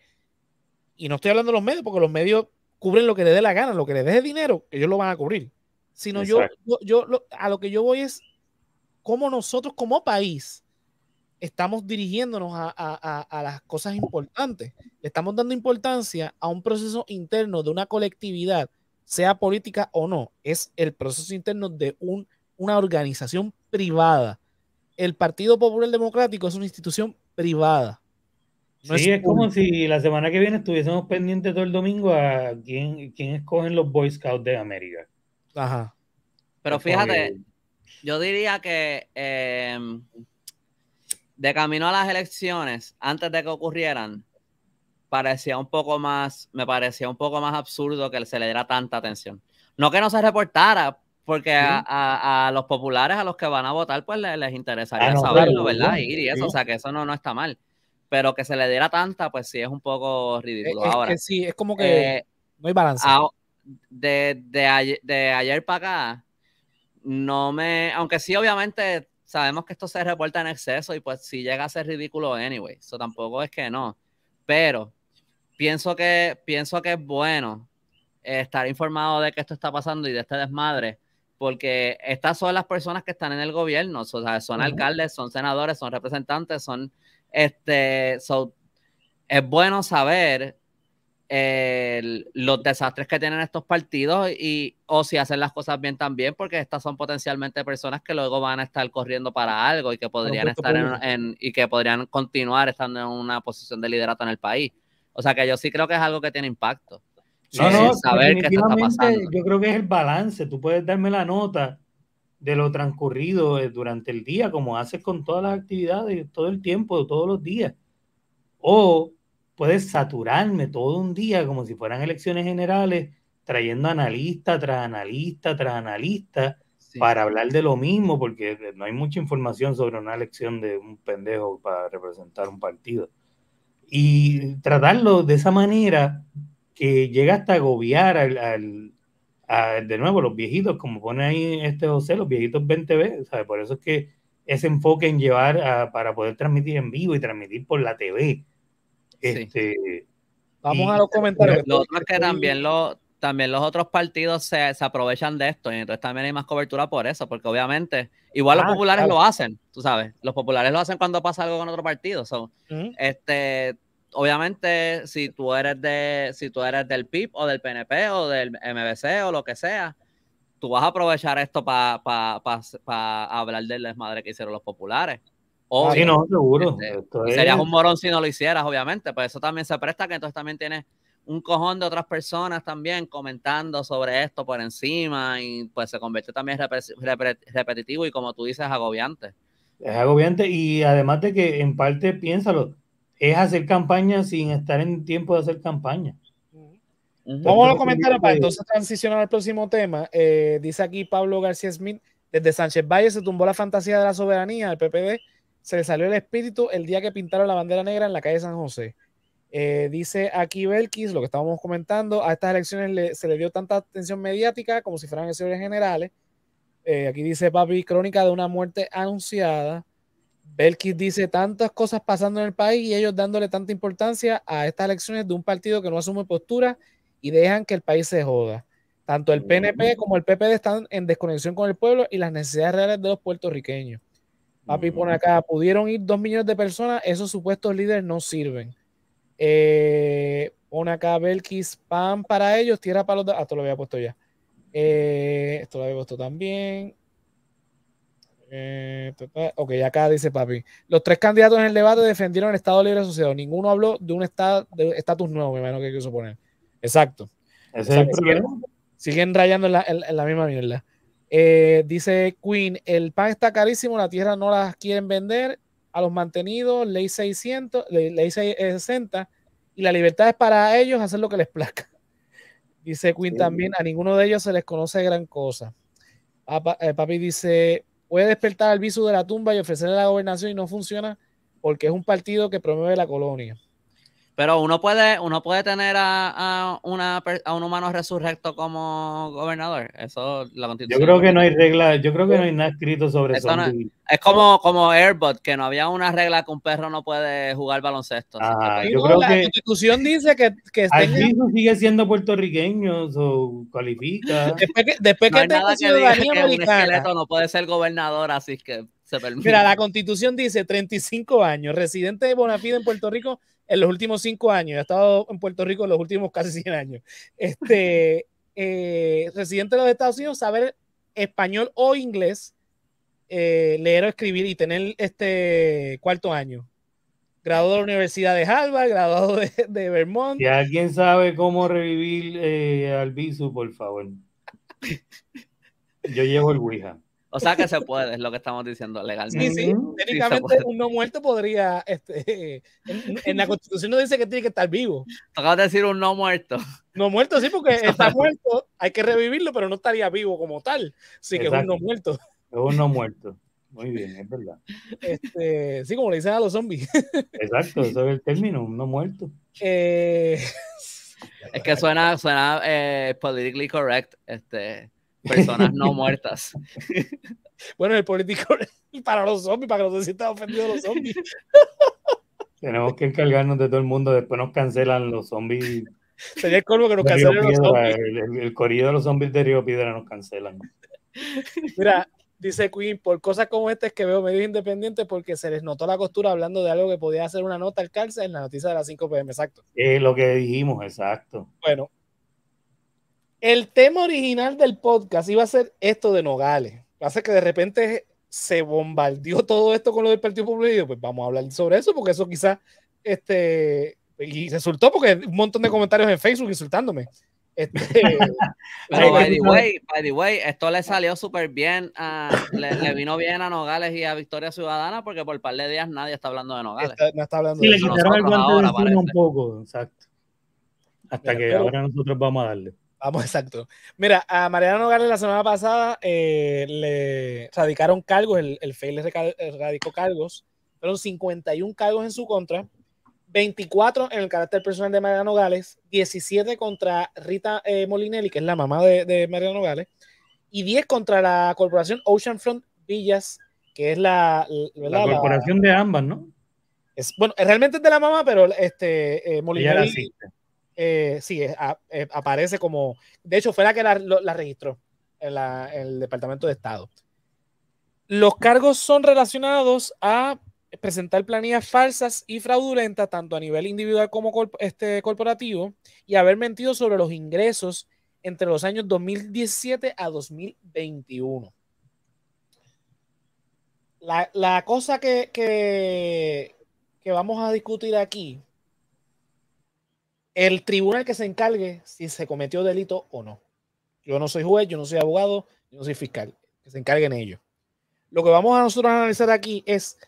Y no estoy hablando de los medios, porque los medios cubren lo que les dé la gana, lo que les dé dinero, ellos lo van a cubrir. Sino yo, yo, a lo que yo voy es cómo nosotros como país estamos dirigiéndonos a, las cosas importantes. Le estamos dando importancia a un proceso interno de una colectividad, sea política o no. Es el proceso interno de un, una organización privada. El Partido Popular Democrático es una institución privada. No sí, es, como si la semana que viene estuviésemos pendientes todo el domingo a quién escogen los Boy Scouts de América. Ajá. Pero fíjate, yo diría que em, de camino a las elecciones, antes de que ocurrieran, parecía un poco más, me parecía un poco más absurdo que se le diera tanta atención. No que no se reportara, porque a, los populares, a los que van a votar, pues les, interesaría ah, saberlo, ¿verdad? y eso, o sea, que eso no, está mal. Pero que se le diera tanta, pues sí es un poco ridículo. Ahora, que sí, es como que eh, no hay de, de ayer para acá, no me, aunque sí, obviamente sabemos que esto se reporta en exceso y pues si sí llega a ser ridículo anyway, eso tampoco es que no, pero pienso que, pienso que es bueno estar informado de que esto está pasando y de este desmadre, porque estas son las personas que están en el gobierno, son alcaldes, son senadores, son representantes, son, este, so, es bueno saber los desastres que tienen estos partidos y o si hacen las cosas bien también, porque estas son potencialmente personas que luego van a estar corriendo para algo y que podrían estar en, y que podrían continuar estando en una posición de liderato en el país. O sea que yo sí creo que es algo que tiene impacto. No, eh, no, Yo creo que es el balance. Tú puedes darme la nota de lo transcurrido eh, durante el día, como haces con todas las actividades, todo el tiempo, todos los días. O puedes saturarme todo un día como si fueran elecciones generales, trayendo analista tras analista tras analista para hablar de lo mismo, porque eh, no hay mucha información sobre una elección de un pendejo para representar un partido. Y tratarlo de esa manera que llega hasta agobiar al, al de nuevo, los viejitos, como pone ahí este José, los viejitos 20B, Por eso es que ese enfoque en llevar para poder transmitir en vivo y transmitir por la TV, este, Vamos a los comentarios. Lo que también, lo, también los otros partidos se, aprovechan de esto y entonces también hay más cobertura por eso, porque obviamente igual los ah, populares lo hacen, tú sabes, los populares lo hacen cuando pasa algo con otro partido. este, obviamente si tú eres de si tú eres del PIB o del PNP o del MBC o lo que sea, tú vas a aprovechar esto para hablar del desmadre que hicieron los populares. Oh, no, este, serías un morón si no lo hicieras, obviamente, pero pues eso también se presta que entonces también tienes un cojón de otras personas también comentando sobre esto por encima y pues se convierte también repetitivo y como tú dices, agobiante. Es agobiante y además de que en parte, piénsalo, es hacer campaña sin estar en tiempo de hacer campaña. Vamos a comentar para entonces transicionar al próximo tema. Eh, dice aquí Pablo García Smith, desde Sánchez Valle se tumbó la fantasía de la soberanía, del PPD se le salió el espíritu el día que pintaron la bandera negra en la calle San José. Eh, dice aquí Belkis, lo que estábamos comentando, a estas elecciones se le dio tanta atención mediática como si fueran elecciones generales. Eh, aquí dice Papi, crónica de una muerte anunciada. Belkis dice tantas cosas pasando en el país y ellos dándole tanta importancia a estas elecciones de un partido que no asume postura y dejan que el país se joda. Tanto el PNP como el PPD están en desconexión con el pueblo y las necesidades reales de los puertorriqueños. Papi pone acá, pudieron ir dos millones de personas, esos supuestos líderes no sirven. Eh, acá Belkis, pan para ellos, tierra para los... Ah, esto lo había puesto ya. Eh, esto lo había puesto también. Eh, ok, acá dice papi. Los tres candidatos en el debate defendieron el Estado Libre Asociado. Ninguno habló de un estado de estatus nuevo, me imagino que quiso poner. Exacto. siguen, rayando la, en la misma mierda. Eh, dice Queen, el pan está carísimo, la tierra no las quieren vender a los mantenidos, ley 600, ley, 60 eh, y la libertad es para ellos hacer lo que les plazca. Dice Queen también, a ninguno de ellos se les conoce gran cosa. Ah, eh, papi dice, a despertar al viso de la tumba y ofrecerle la gobernación y no funciona porque es un partido que promueve la colonia. Pero uno puede, uno puede tener a, una, un humano resurrecto como gobernador. Eso la constitución. Yo creo que no hay regla, yo creo que no hay nada escrito sobre eso. es, como, como Airbot, que no había una regla que un perro no puede jugar baloncesto. Ah, yo la constitución dice que, que sigue siendo puertorriqueño, o cualifica. Después que, después no que tenga ciudadanía americana. no puede ser gobernador, así que se permite. Mira, la constitución dice 35 años, residente de Bonafide en Puerto Rico en los últimos cinco años, he estado en Puerto Rico en los últimos casi 100 años, este, eh, residente de los Estados Unidos, saber español o inglés, eh, leer o escribir y tener este cuarto año. Graduado de la Universidad de Harvard, graduado de, Vermont. Si alguien sabe cómo revivir eh, al Bisu, por favor. Yo llevo el Ouija. O sea que se puede, es lo que estamos diciendo legalmente. Sí, sí, técnicamente un no muerto podría. Este, en, la constitución no dice que tiene que estar vivo. Acabas de decir un no muerto. No muerto, sí, porque está muerto, hay que revivirlo, pero no estaría vivo como tal. Así que es un no muerto. Es un no muerto. Muy bien, es verdad. Este, sí, como le dicen a los zombies. Exacto, eso es el término, un no muerto. Eh, es que suena, suena eh, politically correct. Este personas no muertas. bueno, el político para los zombies, para que no se sientan ofendidos los zombies. Tenemos que encargarnos de todo el mundo, después nos cancelan los zombies. Sería el colmo que nos cancelan los zombies. El, corrido de los zombies de Río Piedra nos cancelan. Mira, dice Queen, por cosas como estas que veo medios independientes porque se les notó la costura hablando de algo que podía hacer una nota al cárcel en la noticia de las 5 pm, exacto. Es lo que dijimos, exacto. Bueno, el tema original del podcast iba a ser esto de Nogales. hace que de repente se bombardeó todo esto con lo del Partido Popular pues vamos a hablar sobre eso porque eso quizás, este, y resultó porque un montón de comentarios en Facebook insultándome. Este, pero, by the, way, by way, esto le salió súper bien, le, vino bien a Nogales y a Victoria Ciudadana porque por un par de días nadie está hablando de Nogales. sí, le quitaron el cuento un poco, exacto. Hasta que ahora nosotros vamos a darle. Vamos, exacto. Mira, a Mariana Nogales la semana pasada eh, le radicaron cargos, el, el FEI le eh, radicó cargos, fueron 51 cargos en su contra, 24 en el carácter personal de Mariana Nogales, 17 contra Rita eh, Molinelli, que es la mamá de, Mariana Nogales, y 10 contra la corporación Oceanfront Villas, que es la... La, corporación de ambas, ¿no? bueno, realmente es de la mamá, pero este, Molinelli... Eh, sí, eh, aparece como. De hecho, fue la que la, registró en, el Departamento de Estado. Los cargos son relacionados a presentar planillas falsas y fraudulentas, tanto a nivel individual como este, corporativo, y haber mentido sobre los ingresos entre los años 2017 a 2021. La, cosa que vamos a discutir aquí el tribunal que se encargue si se cometió delito o no. Yo no soy juez, yo no soy abogado, yo no soy fiscal. Que se encarguen ellos. Lo que vamos a nosotros analizar aquí es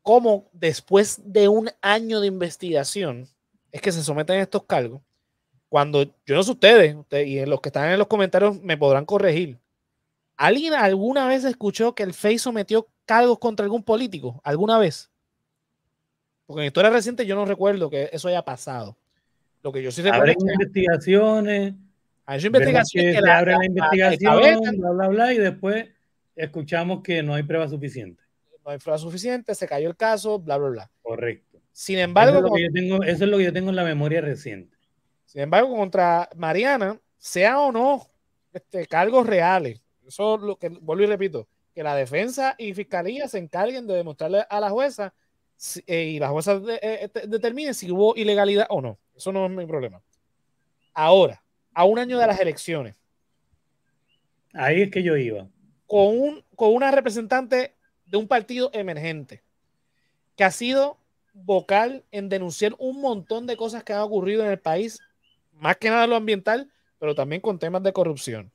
cómo después de un año de investigación es que se someten a estos cargos. Cuando yo no sé ustedes, ustedes y los que están en los comentarios me podrán corregir. ¿Alguien alguna vez escuchó que el FEI sometió cargos contra algún político? ¿Alguna vez? Porque en historia reciente yo no recuerdo que eso haya pasado. Lo que yo sí Abren investigaciones. Hay investigación que, la, abren la, investigación, bla, bla, bla, y después escuchamos que no hay prueba suficiente. No hay prueba suficiente, se cayó el caso, bla, bla, bla. Correcto. Sin embargo, eso es lo que yo tengo, eso es lo que yo tengo en la memoria reciente. Sin embargo, contra Mariana, sea o no este, cargos reales, eso lo que vuelvo y repito, que la defensa y fiscalía se encarguen de demostrarle a la jueza eh, y la jueza eh, este, determine si hubo ilegalidad o no. Eso no es mi problema. Ahora, a un año de las elecciones. Ahí es que yo iba. Con, un, con una representante de un partido emergente que ha sido vocal en denunciar un montón de cosas que han ocurrido en el país, más que nada lo ambiental, pero también con temas de corrupción.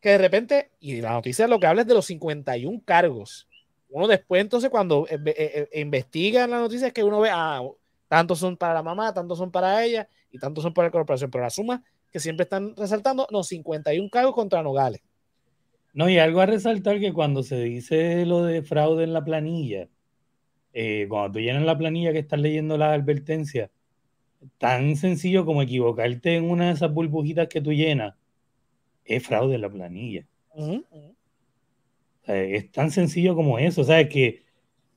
Que de repente, y la noticia lo que habla es de los 51 cargos. Uno después, entonces, cuando eh, eh, eh, investiga la noticia, es que uno ve, a ah, Tantos son para la mamá, tantos son para ella y tantos son para la corporación. Pero la suma que siempre están resaltando, no, 51 cargos contra Nogales. No, y algo a resaltar que cuando se dice lo de fraude en la planilla, eh, cuando tú llenas la planilla que estás leyendo la advertencia, tan sencillo como equivocarte en una de esas burbujitas que tú llenas, es fraude en la planilla. es tan sencillo como eso. O sea, que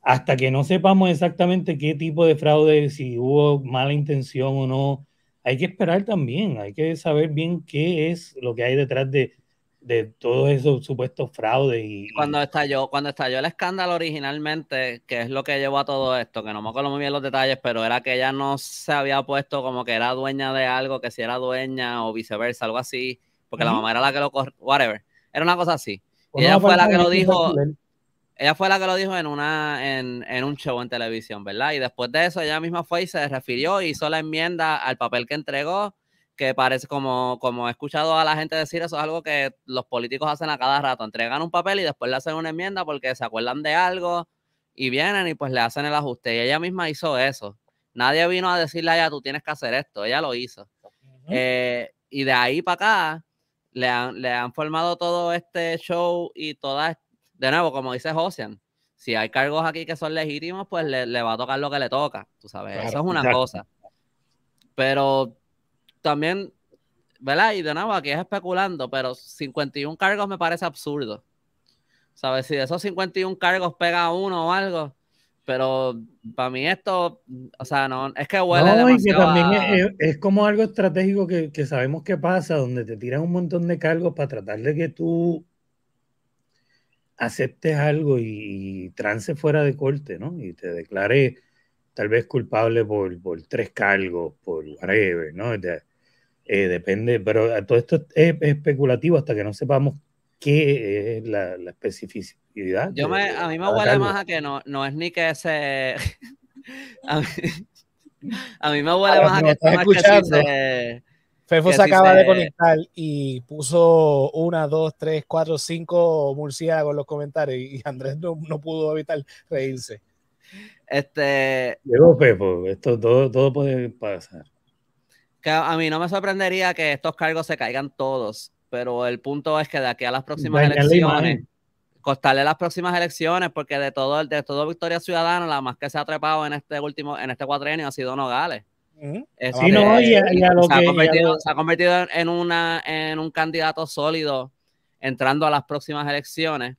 hasta que no sepamos exactamente qué tipo de fraude, si hubo mala intención o no, hay que esperar también, hay que saber bien qué es lo que hay detrás de, de todos esos supuestos fraudes. Y, cuando estalló, cuando estalló el escándalo originalmente, que es lo que llevó a todo esto, que no me acuerdo muy bien los detalles, pero era que ella no se había puesto como que era dueña de algo, que si era dueña o viceversa, algo así, porque la mamá era la que lo whatever, era una cosa así. y ella fue la que lo dijo, ella fue la que lo dijo en, una, en, un show en televisión, ¿verdad? Y después de eso, ella misma fue y se refirió y hizo la enmienda al papel que entregó, que parece como, como he escuchado a la gente decir, eso es algo que los políticos hacen a cada rato, entregan un papel y después le hacen una enmienda porque se acuerdan de algo y vienen y pues le hacen el ajuste. Y ella misma hizo eso. Nadie vino a decirle ya tú tienes que hacer esto, ella lo hizo. Eh, y de ahí para acá, le han, le han, formado todo este show y toda de nuevo, como dice Josian, si hay cargos aquí que son legítimos, pues le, va a tocar lo que le toca, tú sabes, eso es una cosa. Pero también, ¿verdad? Y de nuevo, aquí es especulando, pero 51 cargos me parece absurdo. ¿Sabes? Si de esos 51 cargos pega uno o algo, pero para mí esto, o sea, no, es que huele no, demasiado y también es, como algo estratégico que, que, sabemos que pasa, donde te tiran un montón de cargos para tratar de que tú aceptes algo y, trance fuera de corte, ¿no? Y te declare tal vez culpable por, tres cargos, por breve, ¿no? Eh, depende, pero ah, todo esto es, especulativo hasta que no sepamos qué es la, especificidad. Yo a mí me huele más a que no, no es ni que ese... a, mí, me ah, huele más a que, más que Fefo se acaba de conectar y puso una, dos, tres, cuatro, cinco murciélagos en los comentarios y Andrés no, pudo evitar reírse. Este. Llegó Pepo, esto todo, puede pasar. a mí no me sorprendería que estos cargos se caigan todos, pero el punto es que de aquí a las próximas elecciones, costarle las próximas elecciones, porque de todo, de todo Victoria Ciudadana, la más que se ha trepado en este último, en este cuatrenio ha sido Nogales. Sí, no, y lo se, que, ha convertido, se ha convertido en, una, en un candidato sólido entrando a las próximas elecciones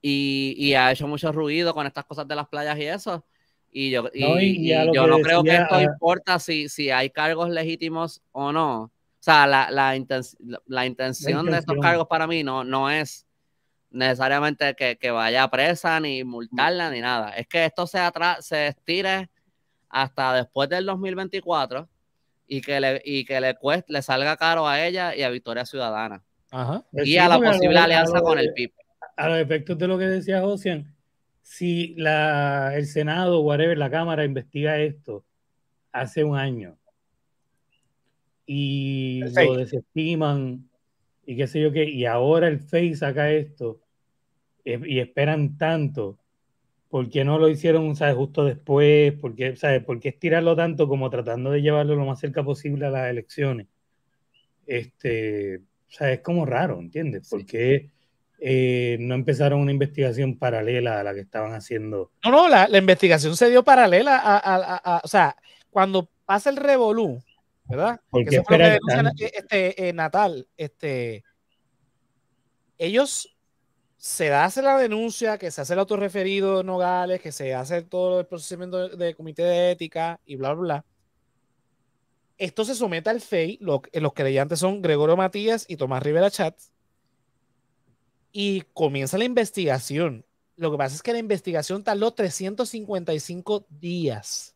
y, y ha hecho mucho ruido con estas cosas de las playas y eso. Y yo, y, no, yo no creo que esto importa si, si hay cargos legítimos o no. O sea, la, la, la, intención de estos cargos para mí no, no es necesariamente que, que vaya a presa, ni multarla, ni nada. Es que esto se, atrás se estire hasta después del 2024 y que le, y que le, le salga caro a ella y a Victoria Ciudadana. Pues y a la posible alianza con el PIB. A los efectos de lo que decía Ocean, si el Senado, whatever, la Cámara investiga esto hace un año y lo desestiman y qué sé yo qué, y ahora el FEI saca esto eh, y esperan tanto ¿Por qué no lo hicieron ¿sabes? justo después? ¿Por qué, ¿Por estirarlo tanto como tratando de llevarlo lo más cerca posible a las elecciones? Este, Es como raro, ¿entiendes? ¿Por qué eh, no empezaron una investigación paralela a la que estaban haciendo? No, no, la, investigación se dio paralela a, O sea, cuando pasa el revolú, ¿verdad? Porque que, eh, este, eh, Natal, este, ellos se hace la denuncia, que se hace el autorreferido de Nogales, que se hace todo el procedimiento del de comité de ética y bla, bla, bla. Esto se somete al FEI, eh, los creyentes son Gregorio Matías y Tomás Rivera Chat, y comienza la investigación. Lo que pasa es que la investigación tardó 355 días,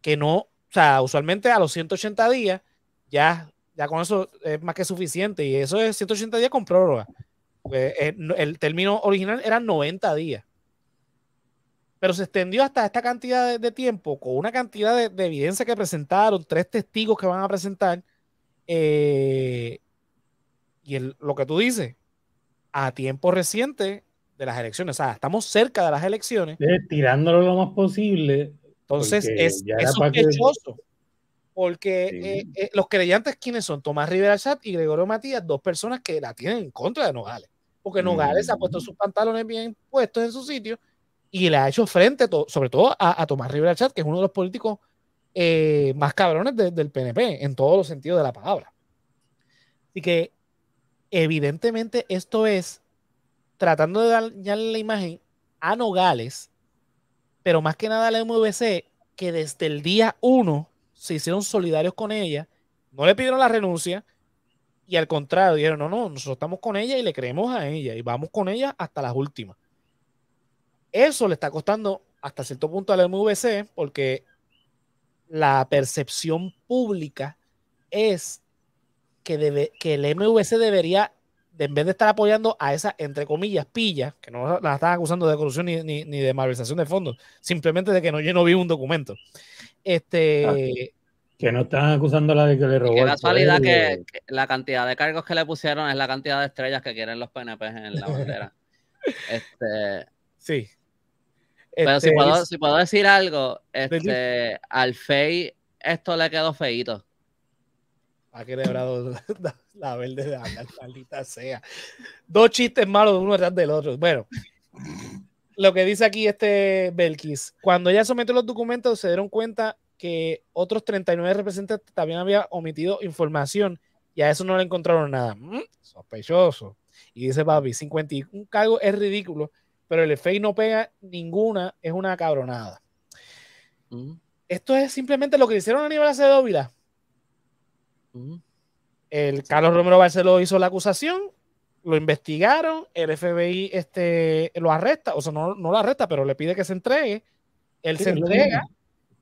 que no, o sea, usualmente a los 180 días, ya, ya con eso es más que suficiente, y eso es 180 días con prórroga. Pues, eh, el, término original era 90 días. Pero se extendió hasta esta cantidad de, tiempo con una cantidad de, evidencia que presentaron, tres testigos que van a presentar. Eh, y lo que tú dices, a tiempo reciente de las elecciones, o sea, estamos cerca de las elecciones. Tirándolo lo más posible. Entonces es, es sospechoso. Porque eh, los creyentes, quienes son? Tomás Rivera Chat y Gregorio Matías, dos personas que la tienen en contra de Nogales porque Nogales ha puesto mm. sus pantalones bien puestos en su sitio y le ha hecho frente, sobre todo a, Tomás Rivera Chat, que es uno de los políticos eh, más cabrones del PNP, en todos los sentidos de la palabra. Así que, evidentemente, esto es tratando de dañarle la imagen a Nogales, pero más que nada a la MVC, que desde el día uno se hicieron solidarios con ella, no le pidieron la renuncia, y al contrario, dijeron, no, no, nosotros estamos con ella y le creemos a ella y vamos con ella hasta las últimas. Eso le está costando hasta cierto punto al MVC porque la percepción pública es que, debe, que el MVC debería, en vez de estar apoyando a esa entre comillas, pilla que no la están acusando de corrupción ni, de malversación de fondos, simplemente de que no, yo no vi un documento, este, que no están acusándola de que le robó. La casualidad que, la cantidad de cargos que le pusieron es la cantidad de estrellas que quieren los PNP en la bandera. Este, sí. pero este, si, puedo, decir algo, este, al FEI esto le quedó feito. Ha quebrado la, la verde de la maldita sea. Dos chistes malos uno detrás del otro. Bueno, lo que dice aquí este Belkis, cuando ella sometió los documentos se dieron cuenta que otros 39 representantes también había omitido información y a eso no le encontraron nada. Mm, sospechoso. Y dice papi, 51 cargos es ridículo, pero el FBI no pega ninguna, es una cabronada. Mm. Esto es simplemente lo que hicieron a nivel de Dóvila. El Carlos Romero Barceló hizo la acusación, lo investigaron, el FBI este, lo arresta, o sea, no, lo arresta, pero le pide que se entregue. Él se entrega.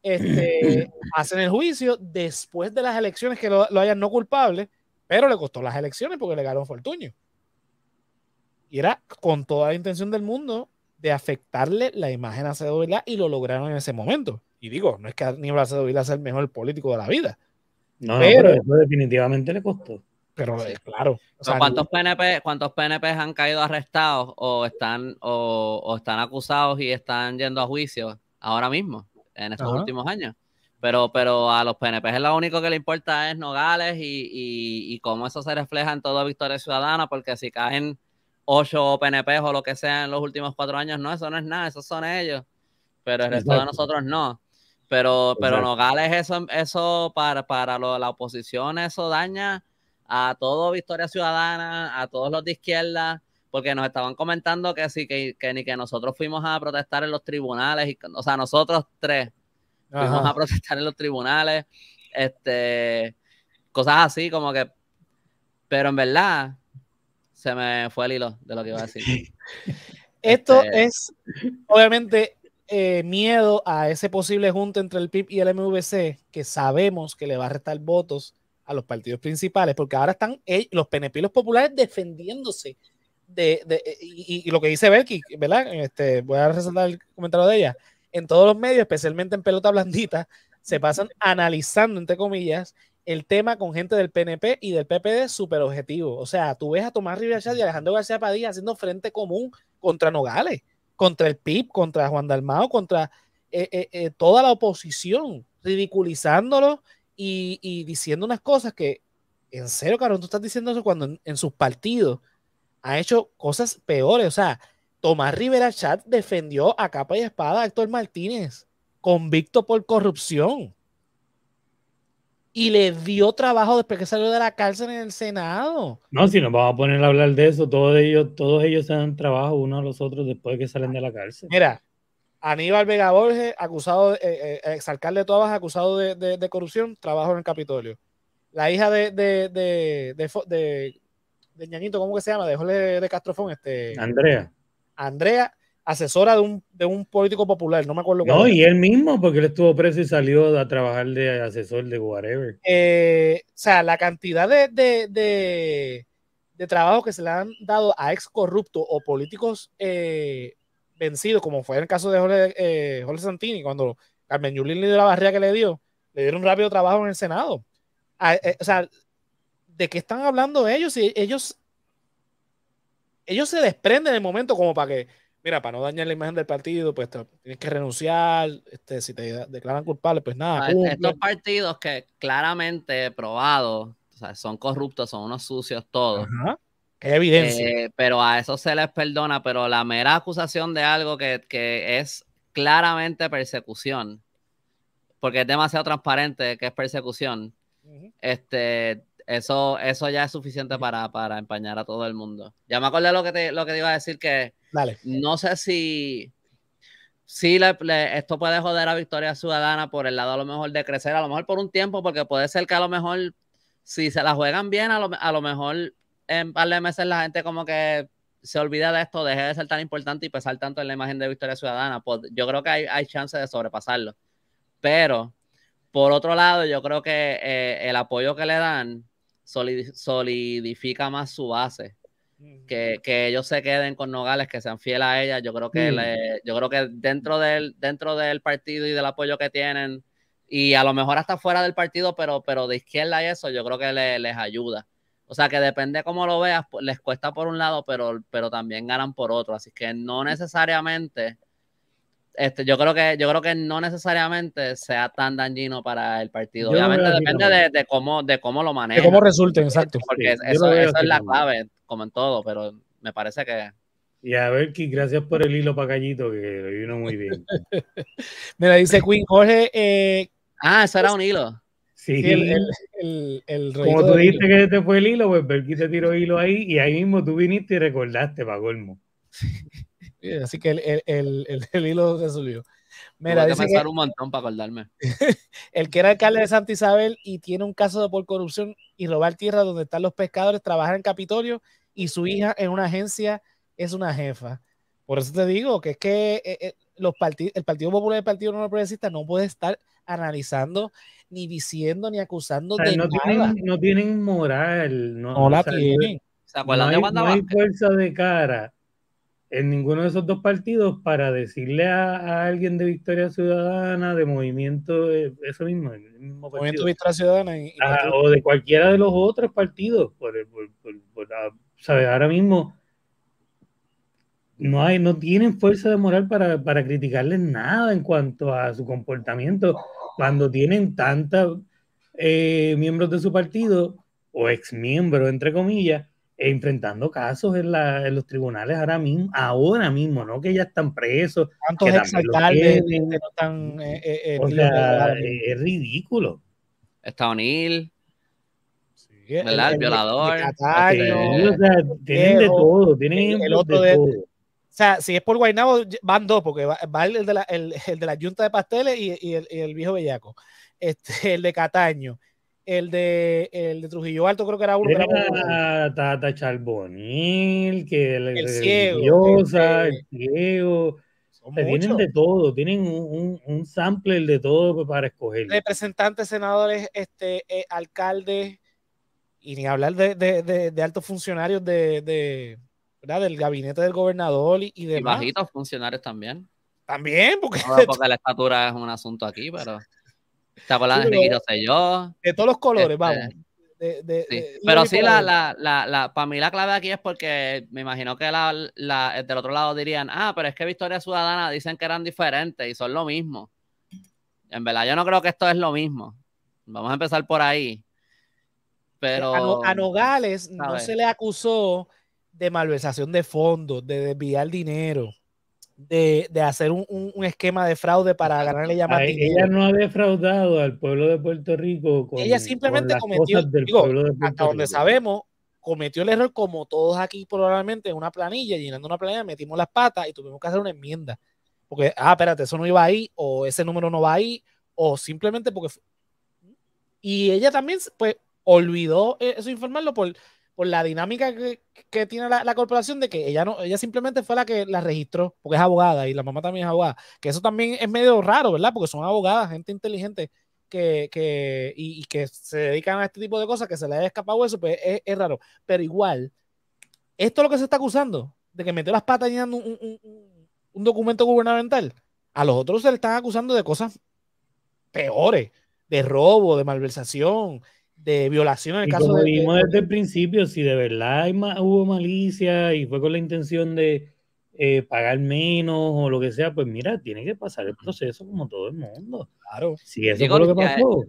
Este, hacen el juicio después de las elecciones que lo, hayan no culpable, pero le costó las elecciones porque le ganó Fortuño. Y era con toda la intención del mundo de afectarle la imagen a Cedo y lo lograron en ese momento. Y digo, no es que Aníbal Cedo Vila sea el mejor político de la vida. No, pero, eso definitivamente le costó. Pero eh, claro. ¿cuántos, PNP, ¿Cuántos pnp han caído arrestados o están, o están acusados y están yendo a juicio ahora mismo? en estos últimos años. Pero, pero a los PNP es lo único que le importa es Nogales y, y, cómo eso se refleja en toda victoria ciudadana, porque si caen ocho PNP o lo que sea en los últimos cuatro años, no, eso no es nada, esos son ellos. Pero el resto de nosotros no. Pero, pero Nogales, eso, eso para, para la oposición, eso daña a todo Victoria Ciudadana, a todos los de izquierda, porque nos estaban comentando que sí, que, ni que nosotros fuimos a protestar en los tribunales, y, o sea, nosotros tres fuimos a protestar en los tribunales, este, cosas así como que, pero en verdad se me fue el hilo de lo que iba a decir. Esto este, es, obviamente, eh, miedo a ese posible junto entre el PIB y el MVC, que sabemos que le va a restar votos a los partidos principales, porque ahora están eh, los penepilos populares defendiéndose y, lo que dice Belki, ¿verdad? Este, voy a resaltar el comentario de ella. En todos los medios, especialmente en pelota blandita, se pasan analizando, entre comillas, el tema con gente del PNP y del PPD súper objetivo. O sea, tú ves a Tomás Rivera y Alejandro García Padilla haciendo frente común contra Nogales, contra el PIB, contra Juan Dalmao, contra eh, eh, eh, toda la oposición, ridiculizándolo y, diciendo unas cosas que, en serio, Carlos, tú estás diciendo eso cuando en sus partidos ha hecho cosas peores. O sea, Tomás Rivera Chat defendió a capa y espada a Héctor Martínez, convicto por corrupción. Y le dio trabajo después que salió de la cárcel en el Senado. No, si nos vamos a poner a hablar de eso, todos ellos, todos ellos se dan trabajo unos a los otros después que salen de la cárcel. Mira, Aníbal Vega Borges, acusado, eh, eh, de exalcalde de todas acusado de, corrupción, trabajo en el Capitolio. La hija de, de de ñañito, ¿cómo que se llama? Dejóle de Castrofón, este. Andrea. Andrea, asesora de un, político popular, no me acuerdo No, y él mismo, porque él estuvo preso y salió a trabajar de asesor de whatever. Eh, o sea, la cantidad de, de, trabajo que se le han dado a ex corruptos o políticos eh, vencidos, como fue el caso de eh, Jorge, Santini, cuando Carmen Yulín le dio la barrera que le dio, le dieron un rápido trabajo en el Senado. Ah, o sea, ¿de qué están hablando ellos? Y ellos, ellos se desprenden en el momento como para que, mira, para no dañar la imagen del partido, pues tienes que renunciar, este, si te declaran culpable, pues nada. Ah, estos partidos que claramente probados, son corruptos, son unos sucios todos. Ajá. evidencia. Eh, pero a eso se les perdona, pero la mera acusación de algo que, es claramente persecución, porque es demasiado transparente que es persecución, este, eso, eso ya es suficiente para, empañar a todo el mundo. Ya me acordé lo que te, lo que te iba a decir que no sé si, si esto puede joder a Victoria Ciudadana por el lado a lo mejor de crecer, a lo mejor por un tiempo, porque puede ser que a lo mejor si se la juegan bien, a lo, mejor en par de meses la gente como que se olvida de esto, deje de ser tan importante y pesar tanto en la imagen de Victoria Ciudadana. Pues yo creo que hay, chance de sobrepasarlo. Pero, por otro lado, yo creo que eh, el apoyo que le dan solidifica más su base. Que, ellos se queden con Nogales, que sean fieles a ella. Yo creo que mm. yo creo que dentro del, dentro del partido y del apoyo que tienen, y a lo mejor hasta fuera del partido, pero, pero de izquierda y eso, yo creo que les ayuda. O sea que depende cómo lo veas, pues, les cuesta por un lado, pero, pero también ganan por otro. Así que no mm. necesariamente este, yo creo que yo creo que no necesariamente sea tan dañino para el partido. Obviamente depende de, cómo de cómo lo maneja. De cómo resulte, exacto. Porque eso, es la clave, como en todo, pero me parece que y a Berky, gracias por el hilo para Callito, que lo vino muy bien. me la dice Queen Jorge. Eh, ah, eso era un hilo. Sí, Como tú dijiste que este fue el hilo, pues Berky se tiró hilo ahí y ahí mismo tú viniste y recordaste, para colmo. Así que el, hilo se subió. Mira, dice que, un montón para acordarme. el que era alcalde de Santa Isabel y tiene un caso de por corrupción y robar tierra donde están los pescadores, trabaja en Capitolio y su hija en una agencia es una jefa. Por eso te digo que es que eh, eh, los el Partido Popular y el Partido No Progresista no puede estar analizando, ni diciendo, ni acusando de no nada. Tienen, no tienen moral. No, la tienen. fuerza de cara en ninguno de esos dos partidos para decirle a, alguien de Victoria Ciudadana, de Movimiento, eh, eso mismo, el Movimiento Victoria Ciudadana. Ah, o de cualquiera de los otros partidos. Ah, ¿sabes? Ahora mismo no, hay, no tienen fuerza de moral para, para criticarles nada en cuanto a su comportamiento cuando tienen tantos eh, miembros de su partido o ex miembros, entre comillas, enfrentando casos en, los tribunales ahora mismo, ahora mismo, ¿no? Que ya están presos. es ridículo. Está Unidos El, violador. El, Cataño, o sea, tienen de todo. Tienen de, todo. O sea, si es por Guaynabo, van dos, porque va, el, de la, el, de la, Junta de Pasteles y, el, viejo Bellaco. Este, el de Cataño el de, el de Trujillo Alto creo que era uno. Tata Charbonil, que el, ciego. Te tienen de todo, tienen un, un, sample de todo para escoger. Representantes, senadores, este, eh, alcaldes, y ni hablar de, de, de, altos funcionarios de, ¿verdad? del gabinete del gobernador y, bajitos funcionarios también. También, porque... porque la estatura es un asunto aquí, pero de todos los colores, este, vamos. Pero sí, la, la, para mí la clave aquí es porque me imagino que del otro lado dirían, ah, pero es que Victoria Ciudadana dicen que eran diferentes y son lo mismo. En verdad, yo no creo que esto es lo mismo. Vamos a empezar por ahí. Pero. A, Nogales no se le acusó de malversación de fondos, de desviar dinero de, hacer un, un, esquema de fraude para ganarle llamada Ella no ha defraudado al pueblo de Puerto Rico. Con, ella simplemente cometió, cosas hasta donde sabemos, cometió el error como todos aquí probablemente en una planilla, llenando una planilla, metimos las patas y tuvimos que hacer una enmienda. Porque, ah, espérate, eso no iba ahí, o ese número no va ahí, o simplemente porque... Y ella también, pues, olvidó e-, eso informarlo por por la dinámica que, tiene la, corporación de que ella no, ella simplemente fue la que la registró, porque es abogada y la mamá también es abogada. Que eso también es medio raro, ¿verdad? Porque son abogadas, gente inteligente que, y, que se dedican a este tipo de cosas, que se les haya escapado eso, pues es, raro. Pero igual, esto es lo que se está acusando, de que metió las patas llenando un, un, un, un documento gubernamental. A los otros se le están acusando de cosas peores, de robo, de malversación, de violación en el caso como de. Vimos desde el principio, si de verdad hubo malicia y fue con la intención de eh, pagar menos o lo que sea, pues mira, tiene que pasar el proceso como todo el mundo. Claro. Si eso lo que pasó. Hay,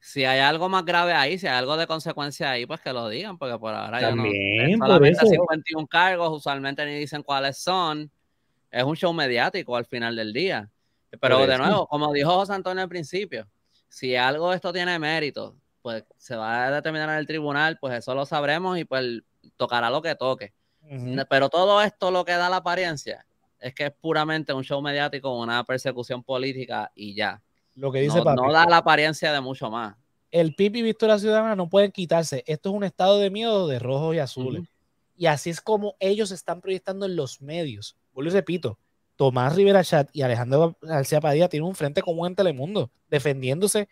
si hay algo más grave ahí, si hay algo de consecuencia ahí, pues que lo digan, porque por ahora También, ya eh, no. Solamente 51 cargos, usualmente ni dicen cuáles son. Es un show mediático al final del día. Pero de nuevo, como dijo José Antonio al principio, si algo de esto tiene mérito, pues se va a determinar en el tribunal, pues eso lo sabremos y pues tocará lo que toque. Pero todo esto lo que da la apariencia es que es puramente un show mediático, una persecución política y ya. Lo que dice no, no da la apariencia de mucho más. El pipi y la Ciudadana no pueden quitarse. Esto es un estado de miedo de rojo y azul. Y así es como ellos están proyectando en los medios. Vuelvo repito, Tomás Rivera Chat y Alejandro García Padilla tienen un frente común en Telemundo, defendiéndose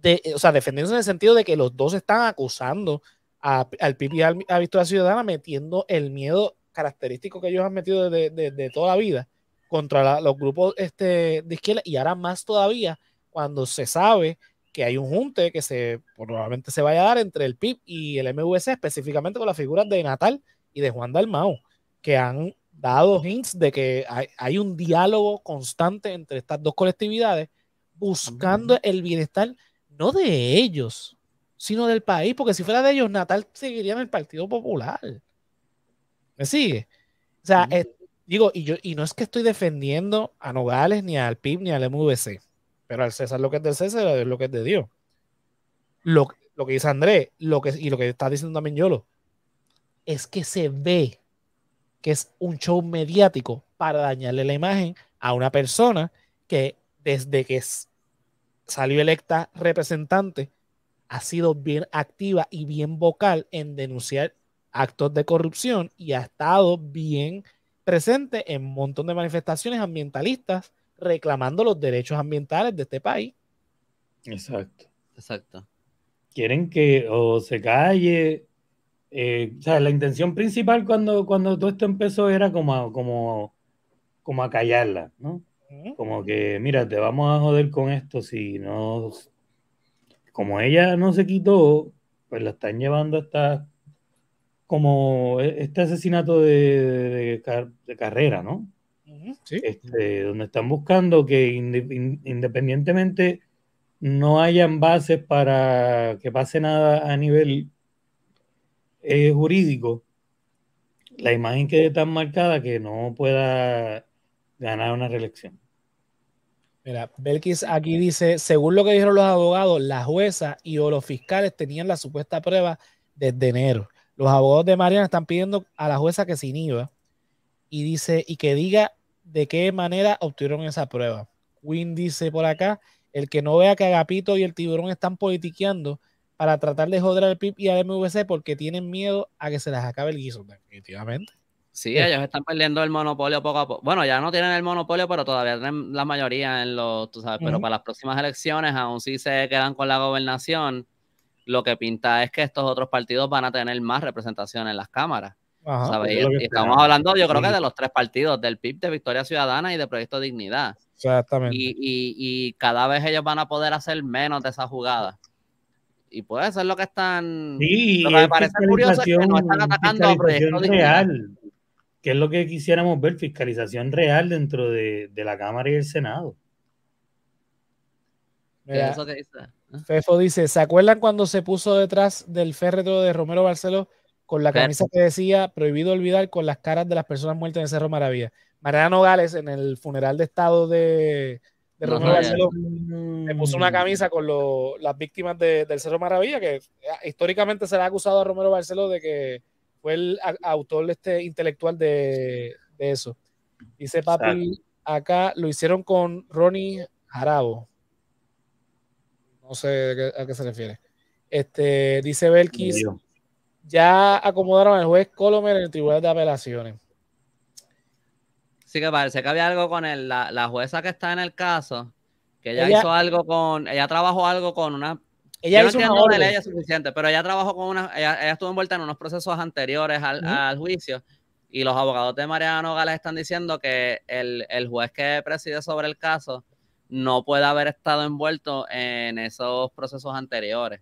de, o sea, defendiéndose en el sentido de que los dos están acusando al PIB y a Victoria Ciudadana metiendo el miedo característico que ellos han metido de, toda la vida contra los grupos este, de izquierda y ahora más todavía cuando se sabe que hay un junte que se probablemente se vaya a dar entre el PIB y el MVC, específicamente con las figuras de Natal y de Juan Dalmao, que han dado hints de que hay un diálogo constante entre estas dos colectividades buscando el bienestar no de ellos, sino del país, porque si fuera de ellos, Natal seguiría en el Partido Popular. ¿Me sigue? O sea, digo, y, yo, y no es que estoy defendiendo a Nogales, ni al PIB, ni al MVC, pero al César lo que es del César, es lo que es de Dios. Lo, lo que dice Andrés, lo que, y lo que está diciendo también Yolo, es que se ve que es un show mediático para dañarle la imagen a una persona que desde que es salió electa representante, ha sido bien activa y bien vocal en denunciar actos de corrupción y ha estado bien presente en un montón de manifestaciones ambientalistas reclamando los derechos ambientales de este país. Exacto. Exacto. Quieren que o se calle. Eh, o sea, la intención principal cuando, cuando todo esto empezó era como como, como a callarla, ¿no? Como que, mira, te vamos a joder con esto si no. Como ella no se quitó, pues la están llevando hasta como e-, este asesinato de, carrera, ¿no? Este, donde están buscando que independientemente no hayan bases para que pase nada a nivel eh, jurídico, la imagen quede tan marcada que no pueda ganar una reelección. Mira, Belkis aquí dice, según lo que dijeron los abogados, la jueza y o los fiscales tenían la supuesta prueba desde enero. Los abogados de Mariana están pidiendo a la jueza que se inhiba y dice y que diga de qué manera obtuvieron esa prueba. Quinn dice por acá, el que no vea que Agapito y el tiburón están politiqueando para tratar de joder al PIB y al MVC porque tienen miedo a que se les acabe el guiso. Definitivamente. Sí, ellos están perdiendo el monopolio poco a poco. Bueno, ya no tienen el monopolio, pero todavía tienen la mayoría en los, tú sabes, pero para las próximas elecciones, aún si se quedan con la gobernación, lo que pinta es que estos otros partidos van a tener más representación en las cámaras. Ajá, y estamos hablando, yo creo que de los tres partidos, del PIB, de Victoria Ciudadana y de Proyecto Dignidad. Exactamente. Y, cada vez ellos van a poder hacer menos de esa jugada. y puede ser lo que están. Sí, lo me parece curioso es que no están atacando a Proyecto real. ¿Qué es lo que quisiéramos ver? Fiscalización real dentro de, la Cámara y el Senado. Fefo dice, ¿se acuerdan cuando se puso detrás del féretro de Romero Barceló con la camisa que decía prohibido olvidar con las caras de las personas muertas en el Cerro Maravilla? Mariano Gales en el funeral de estado de, Romero Barceló mm. puso una camisa con las víctimas del Cerro Maravilla que eh, históricamente se le ha acusado a Romero Barceló de que fue el autor este intelectual de, eso. Dice papi, acá lo hicieron con Ronnie Jarabo. No sé a qué, se refiere. Este, dice Belkis, ya acomodaron al juez Colomer en el Tribunal de Apelaciones. Sí que parece que había algo con él, la, jueza que está en el caso, que ella hizo algo con, ella trabajó algo con una ella no tiene de ley suficiente, pero ella trabajó con una, ella, estuvo envuelta en unos procesos anteriores al, juicio y los abogados de Mariano Gales están diciendo que el, juez que preside sobre el caso no puede haber estado envuelto en esos procesos anteriores.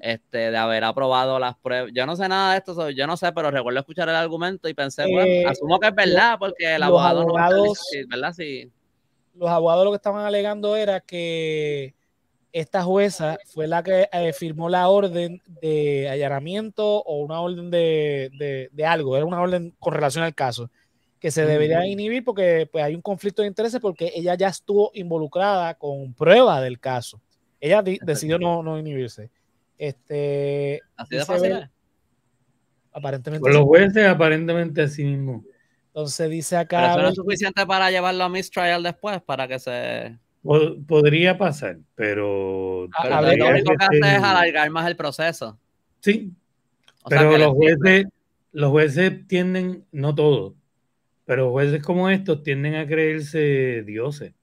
Este, de haber aprobado las pruebas. Yo no sé nada de esto, yo no sé, pero recuerdo escuchar el argumento y pensé, bueno, eh, asumo que es verdad, porque el abogado no ¿verdad? Los abogados lo que estaban alegando era que esta jueza fue la que eh, firmó la orden de allanamiento o una orden de, de, algo, era una orden con relación al caso, que se debería inhibir porque pues, hay un conflicto de intereses porque ella ya estuvo involucrada con prueba del caso. Ella decidió no, no, inhibirse. Este, ¿Así de fácil? Aparentemente. Con los jueces, aparentemente sí mismo. Entonces dice acá. es suficiente para llevarlo a mistrial después, para que se podría pasar, pero. lo único que hace es alargar más el proceso. Sí. pero los jueces, los jueces tienden, no todos, pero jueces como estos tienden a creerse dioses,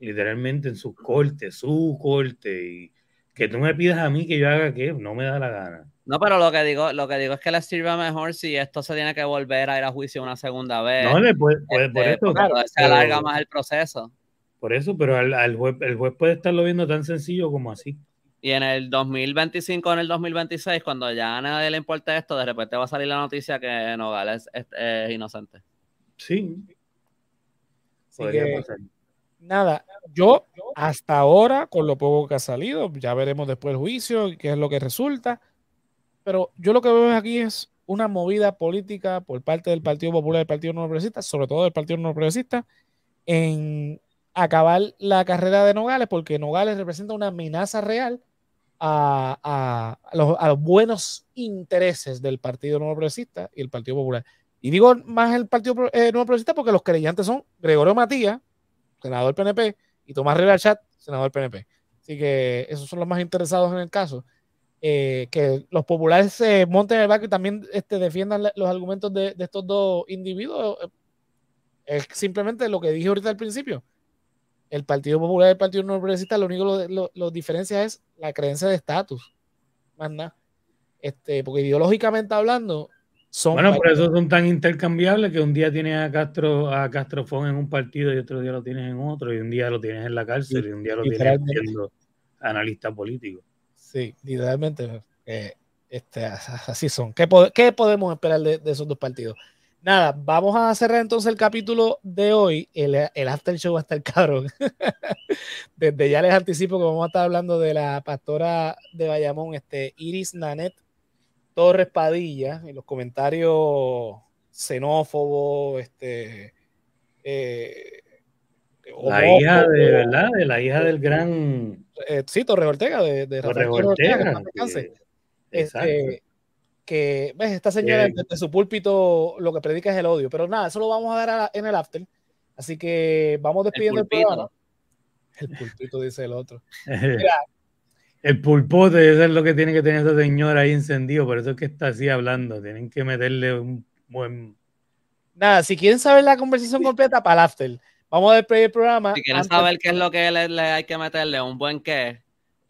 literalmente en sus cortes, su corte, y que tú me pidas a mí que yo haga qué, no me da la gana. No, pero lo que digo, lo que digo es que les sirva mejor si esto se tiene que volver a ir a juicio una segunda vez. No, le puede, por esto, claro, se alarga más el proceso. Por eso, pero al, al el juez puede estarlo viendo tan sencillo como así. Y en el 2025, en el 2026, cuando ya a nadie le importa esto, de repente va a salir la noticia que Nogales es, inocente. Sí. Nada, yo hasta ahora, con lo poco que ha salido, ya veremos después el juicio, qué es lo que resulta, pero yo lo que veo aquí es una movida política por parte del Partido Popular, y del Partido No Progresista, sobre todo del Partido No Progresista, en acabar la carrera de Nogales, porque Nogales representa una amenaza real a, los, buenos intereses del Partido Nuevo Progresista y el Partido Popular. Y digo más el Partido eh, Nuevo Progresista porque los creyentes son Gregorio Matías, senador del PNP, y Tomás Rivera Chat, senador PNP. Así que esos son los más interesados en el caso. Eh, que los populares se monten en el barco y también este, defiendan los argumentos de, de estos dos individuos. Eh, es simplemente lo que dije ahorita al principio el Partido Popular y el Partido No Progresista, lo único que lo, diferencia es la creencia de estatus. Más nada. Este, porque ideológicamente hablando, son. Bueno, por eso son tan intercambiables que un día tienes a Castro a Castrofón en un partido y otro día lo tienes en otro, y un día lo tienes en la cárcel y un día lo tienes siendo analista político. Sí, literalmente. Eh, este, así son. ¿Qué, podemos esperar de esos dos partidos? Nada, vamos a cerrar entonces el capítulo de hoy. El, after show hasta el estar cabrón. Desde ya les anticipo que vamos a estar hablando de la pastora de Bayamón, este, Iris Nanet Torres Padilla, en los comentarios xenófobos, este. Eh, la hija de, ¿verdad? la hija del gran. Eh, sí, Torres Ortega, de, Torres Ortega. Este, exacto que, ves, esta señora eh. desde su púlpito lo que predica es el odio, pero nada, eso lo vamos a dar en el after. Así que vamos despidiendo el, programa. El pulpito, dice el otro. el pulpote, eso es lo que tiene que tener esa señora ahí encendido, por eso es que está así hablando. Tienen que meterle un buen. Nada, si quieren saber la conversación completa, para el after. Vamos a despedir el programa. Si quieren saber qué es lo que le, hay que meterle, un buen qué,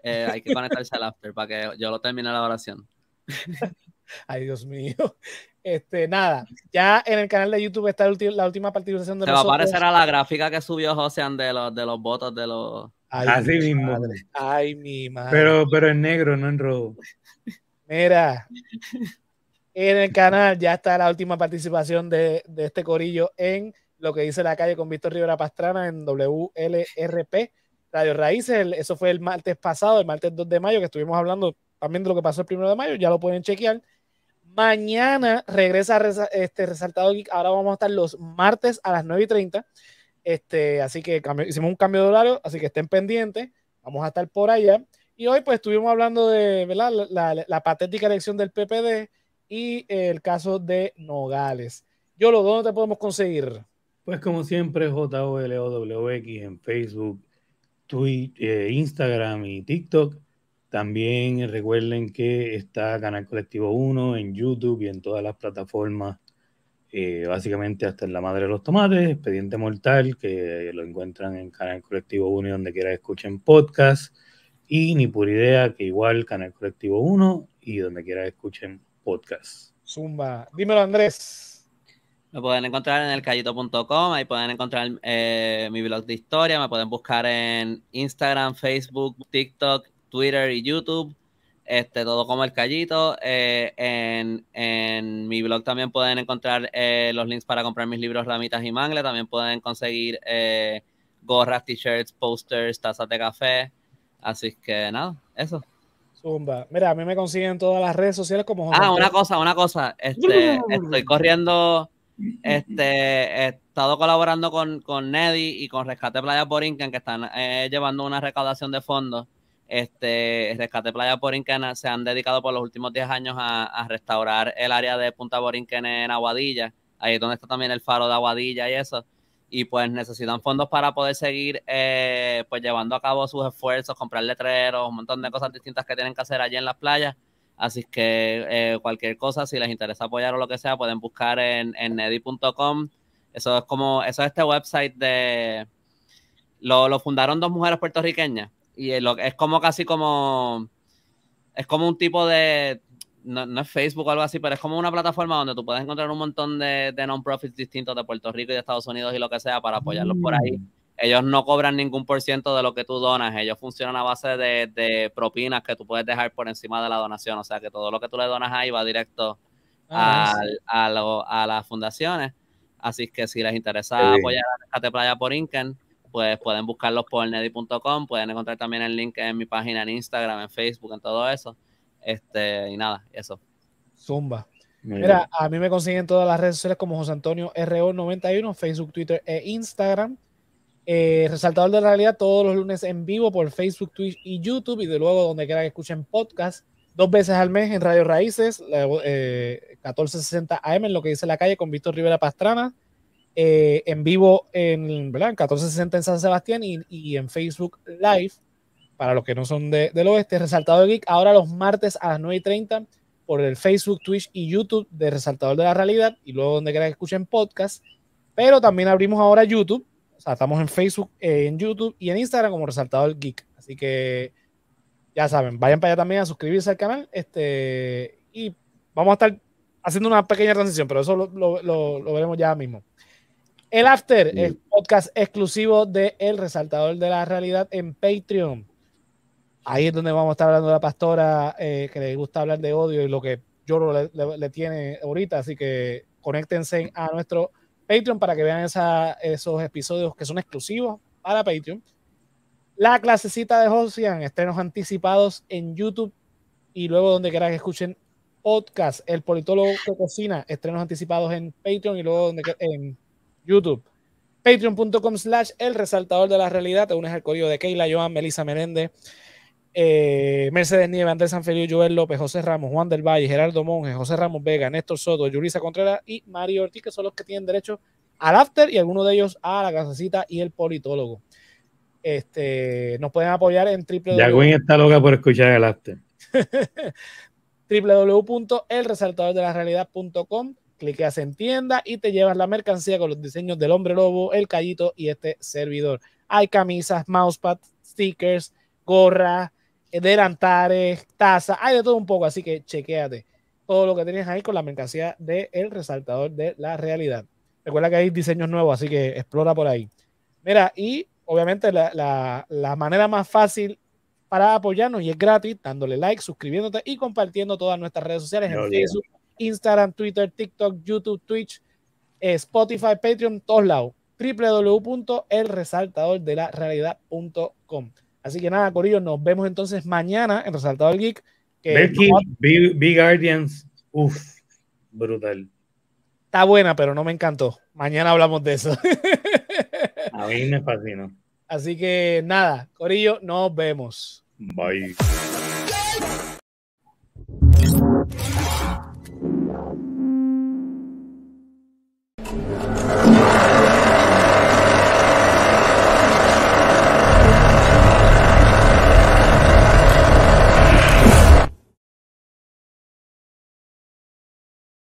eh, hay que conectarse al after para que yo lo termine la oración. Ay, Dios mío. Este, nada, ya en el canal de YouTube está la última participación de Se va a aparecer a la gráfica que subió José de los, de los votos de los... Así mismo. Ay, mi madre. Pero, pero en negro, no en rojo. Mira, en el canal ya está la última participación de, este corillo en lo que dice la calle con Víctor Rivera Pastrana en WLRP Radio Raíces. eso fue el martes pasado, el martes 2 de mayo, que estuvimos hablando también de lo que pasó el primero de mayo. Ya lo pueden chequear. Mañana regresa este Resaltado Geek. Ahora vamos a estar los martes a las 9 y 30. Este, así que hicimos un cambio de horario, así que estén pendientes. Vamos a estar por allá. Y hoy pues estuvimos hablando de La, patética elección del PPD y el caso de Nogales. Yolo, ¿dónde te podemos conseguir? Pues como siempre, JOLOWX en Facebook, Twitter, eh, Instagram y TikTok. También eh, recuerden que está Canal Colectivo 1 en YouTube y en todas las plataformas, eh, básicamente hasta en La Madre de los Tomates, Expediente Mortal, que lo encuentran en Canal Colectivo 1 y donde quiera escuchen podcast, y Ni Pura Idea, que igual Canal Colectivo 1 y donde quiera escuchen podcast. Zumba, dímelo Andrés. Me pueden encontrar en elcayito.com, ahí pueden encontrar eh, mi blog de historia, me pueden buscar en Instagram, Facebook, TikTok Twitter y YouTube. Este, todo como el callito. Eh, en, mi blog también pueden encontrar eh, los links para comprar mis libros Ramitas y Mangle. También pueden conseguir eh, gorras, t-shirts, posters, tazas de café. Así que nada, eso. Zumba. Mira, a mí me consiguen todas las redes sociales como Ah, una cosa, una cosa. Este, estoy corriendo. Este, he estado colaborando con, con Neddy y con Rescate Playa Borinquen, que están eh, llevando una recaudación de fondos este, Rescate Playa Borinquen se han dedicado por los últimos 10 años a, restaurar el área de Punta Borinquen en Aguadilla, ahí es donde está también el faro de Aguadilla y eso. Y pues necesitan fondos para poder seguir eh, pues llevando a cabo sus esfuerzos, comprar letreros, un montón de cosas distintas que tienen que hacer allí en las playas. Así que eh, cualquier cosa, si les interesa apoyar o lo que sea, pueden buscar en, en Eso es como, eso es este website de, lo, lo fundaron dos mujeres puertorriqueñas y es como casi como. Es como un tipo de. No, es Facebook o algo así, pero es como una plataforma donde tú puedes encontrar un montón de, de non-profits distintos de Puerto Rico y de Estados Unidos y lo que sea para apoyarlos por ahí. Mm. Ellos no cobran ningún por ciento de lo que tú donas, ellos funcionan a base de, propinas que tú puedes dejar por encima de la donación, o sea que todo lo que tú le donas ahí va directo ah, a, las fundaciones. Así que si les interesa apoyar a Rescate Playa por Inken pues pueden buscarlos por nedi.com, pueden encontrar también el link en mi página en Instagram, en Facebook, en todo eso. Este, y nada, eso. Zumba. Mira, a mí me consiguen todas las redes sociales como José Antonio RO91, Facebook, Twitter e Instagram. Eh, resaltador de la realidad todos los lunes en vivo por Facebook, Twitch y YouTube y de luego donde quiera que escuchen podcast dos veces al mes en Radio Raíces, 1460 eh, AM en lo que dice la calle con Víctor Rivera Pastrana eh, en vivo en, Blanca, 1460 en San Sebastián y, en Facebook Live, para los que no son de, del oeste, Resaltador Geek, ahora los martes a las 9 por el Facebook, Twitch y YouTube de Resaltador de la Realidad y luego donde quieran que escuchen podcast, pero también abrimos ahora YouTube, o sea, estamos en Facebook, eh, en YouTube y en Instagram como Resaltador Geek, así que ya saben, vayan para allá también a suscribirse al canal este, y vamos a estar haciendo una pequeña transición, pero eso lo veremos ya mismo. El After el podcast exclusivo de El Resaltador de la Realidad en Patreon. Ahí es donde vamos a estar hablando de la pastora eh, que le gusta hablar de odio y lo que Yoro le, tiene ahorita. Así que conéctense a nuestro Patreon para que vean esos episodios que son exclusivos para Patreon. La clasecita de Josian, estrenos anticipados en YouTube y luego donde quiera que escuchen podcast, El Politólogo que Cocina, estrenos anticipados en Patreon y luego donde, en YouTube. Patreon.com slash el resaltador de la realidad. Te unes al código de Keila, Joan, Melissa Menéndez, eh, Mercedes Nieves, Andrés Sanfelio, Joel López, José Ramos, Juan del Valle, Gerardo Monge, José Ramos Vega, Néstor Soto, Yurisa Contreras y Mario Ortiz, que son los que tienen derecho al after y algunos de ellos a la casacita y el politólogo. Este, nos pueden apoyar en triple. Ya Gwen está loca por escuchar el after. www.elresaltadordelarealidad.com cliqueas en tienda y te llevas la mercancía con los diseños del hombre lobo, el callito y este servidor. Hay camisas, mousepad, stickers, gorras, eh, delantares, tazas, hay de todo un poco, así que chequeate todo lo que tienes ahí con la mercancía del el resaltador de la realidad. Recuerda que hay diseños nuevos, así que explora por ahí. Mira, y obviamente la, manera más fácil para apoyarnos y es gratis, dándole like, suscribiéndote y compartiendo todas nuestras redes sociales en Facebook, Instagram, Twitter, TikTok, YouTube, Twitch, eh, Spotify, Patreon, todos lados. www.elresaltadordelarealidad.com. Así que nada, Corillo, nos vemos entonces mañana en Resaltador Geek. Que Big, Guardians, uff, brutal. Está buena, pero no me encantó. Mañana hablamos de eso. A mí me fascina Así que nada, Corillo, nos vemos. Bye.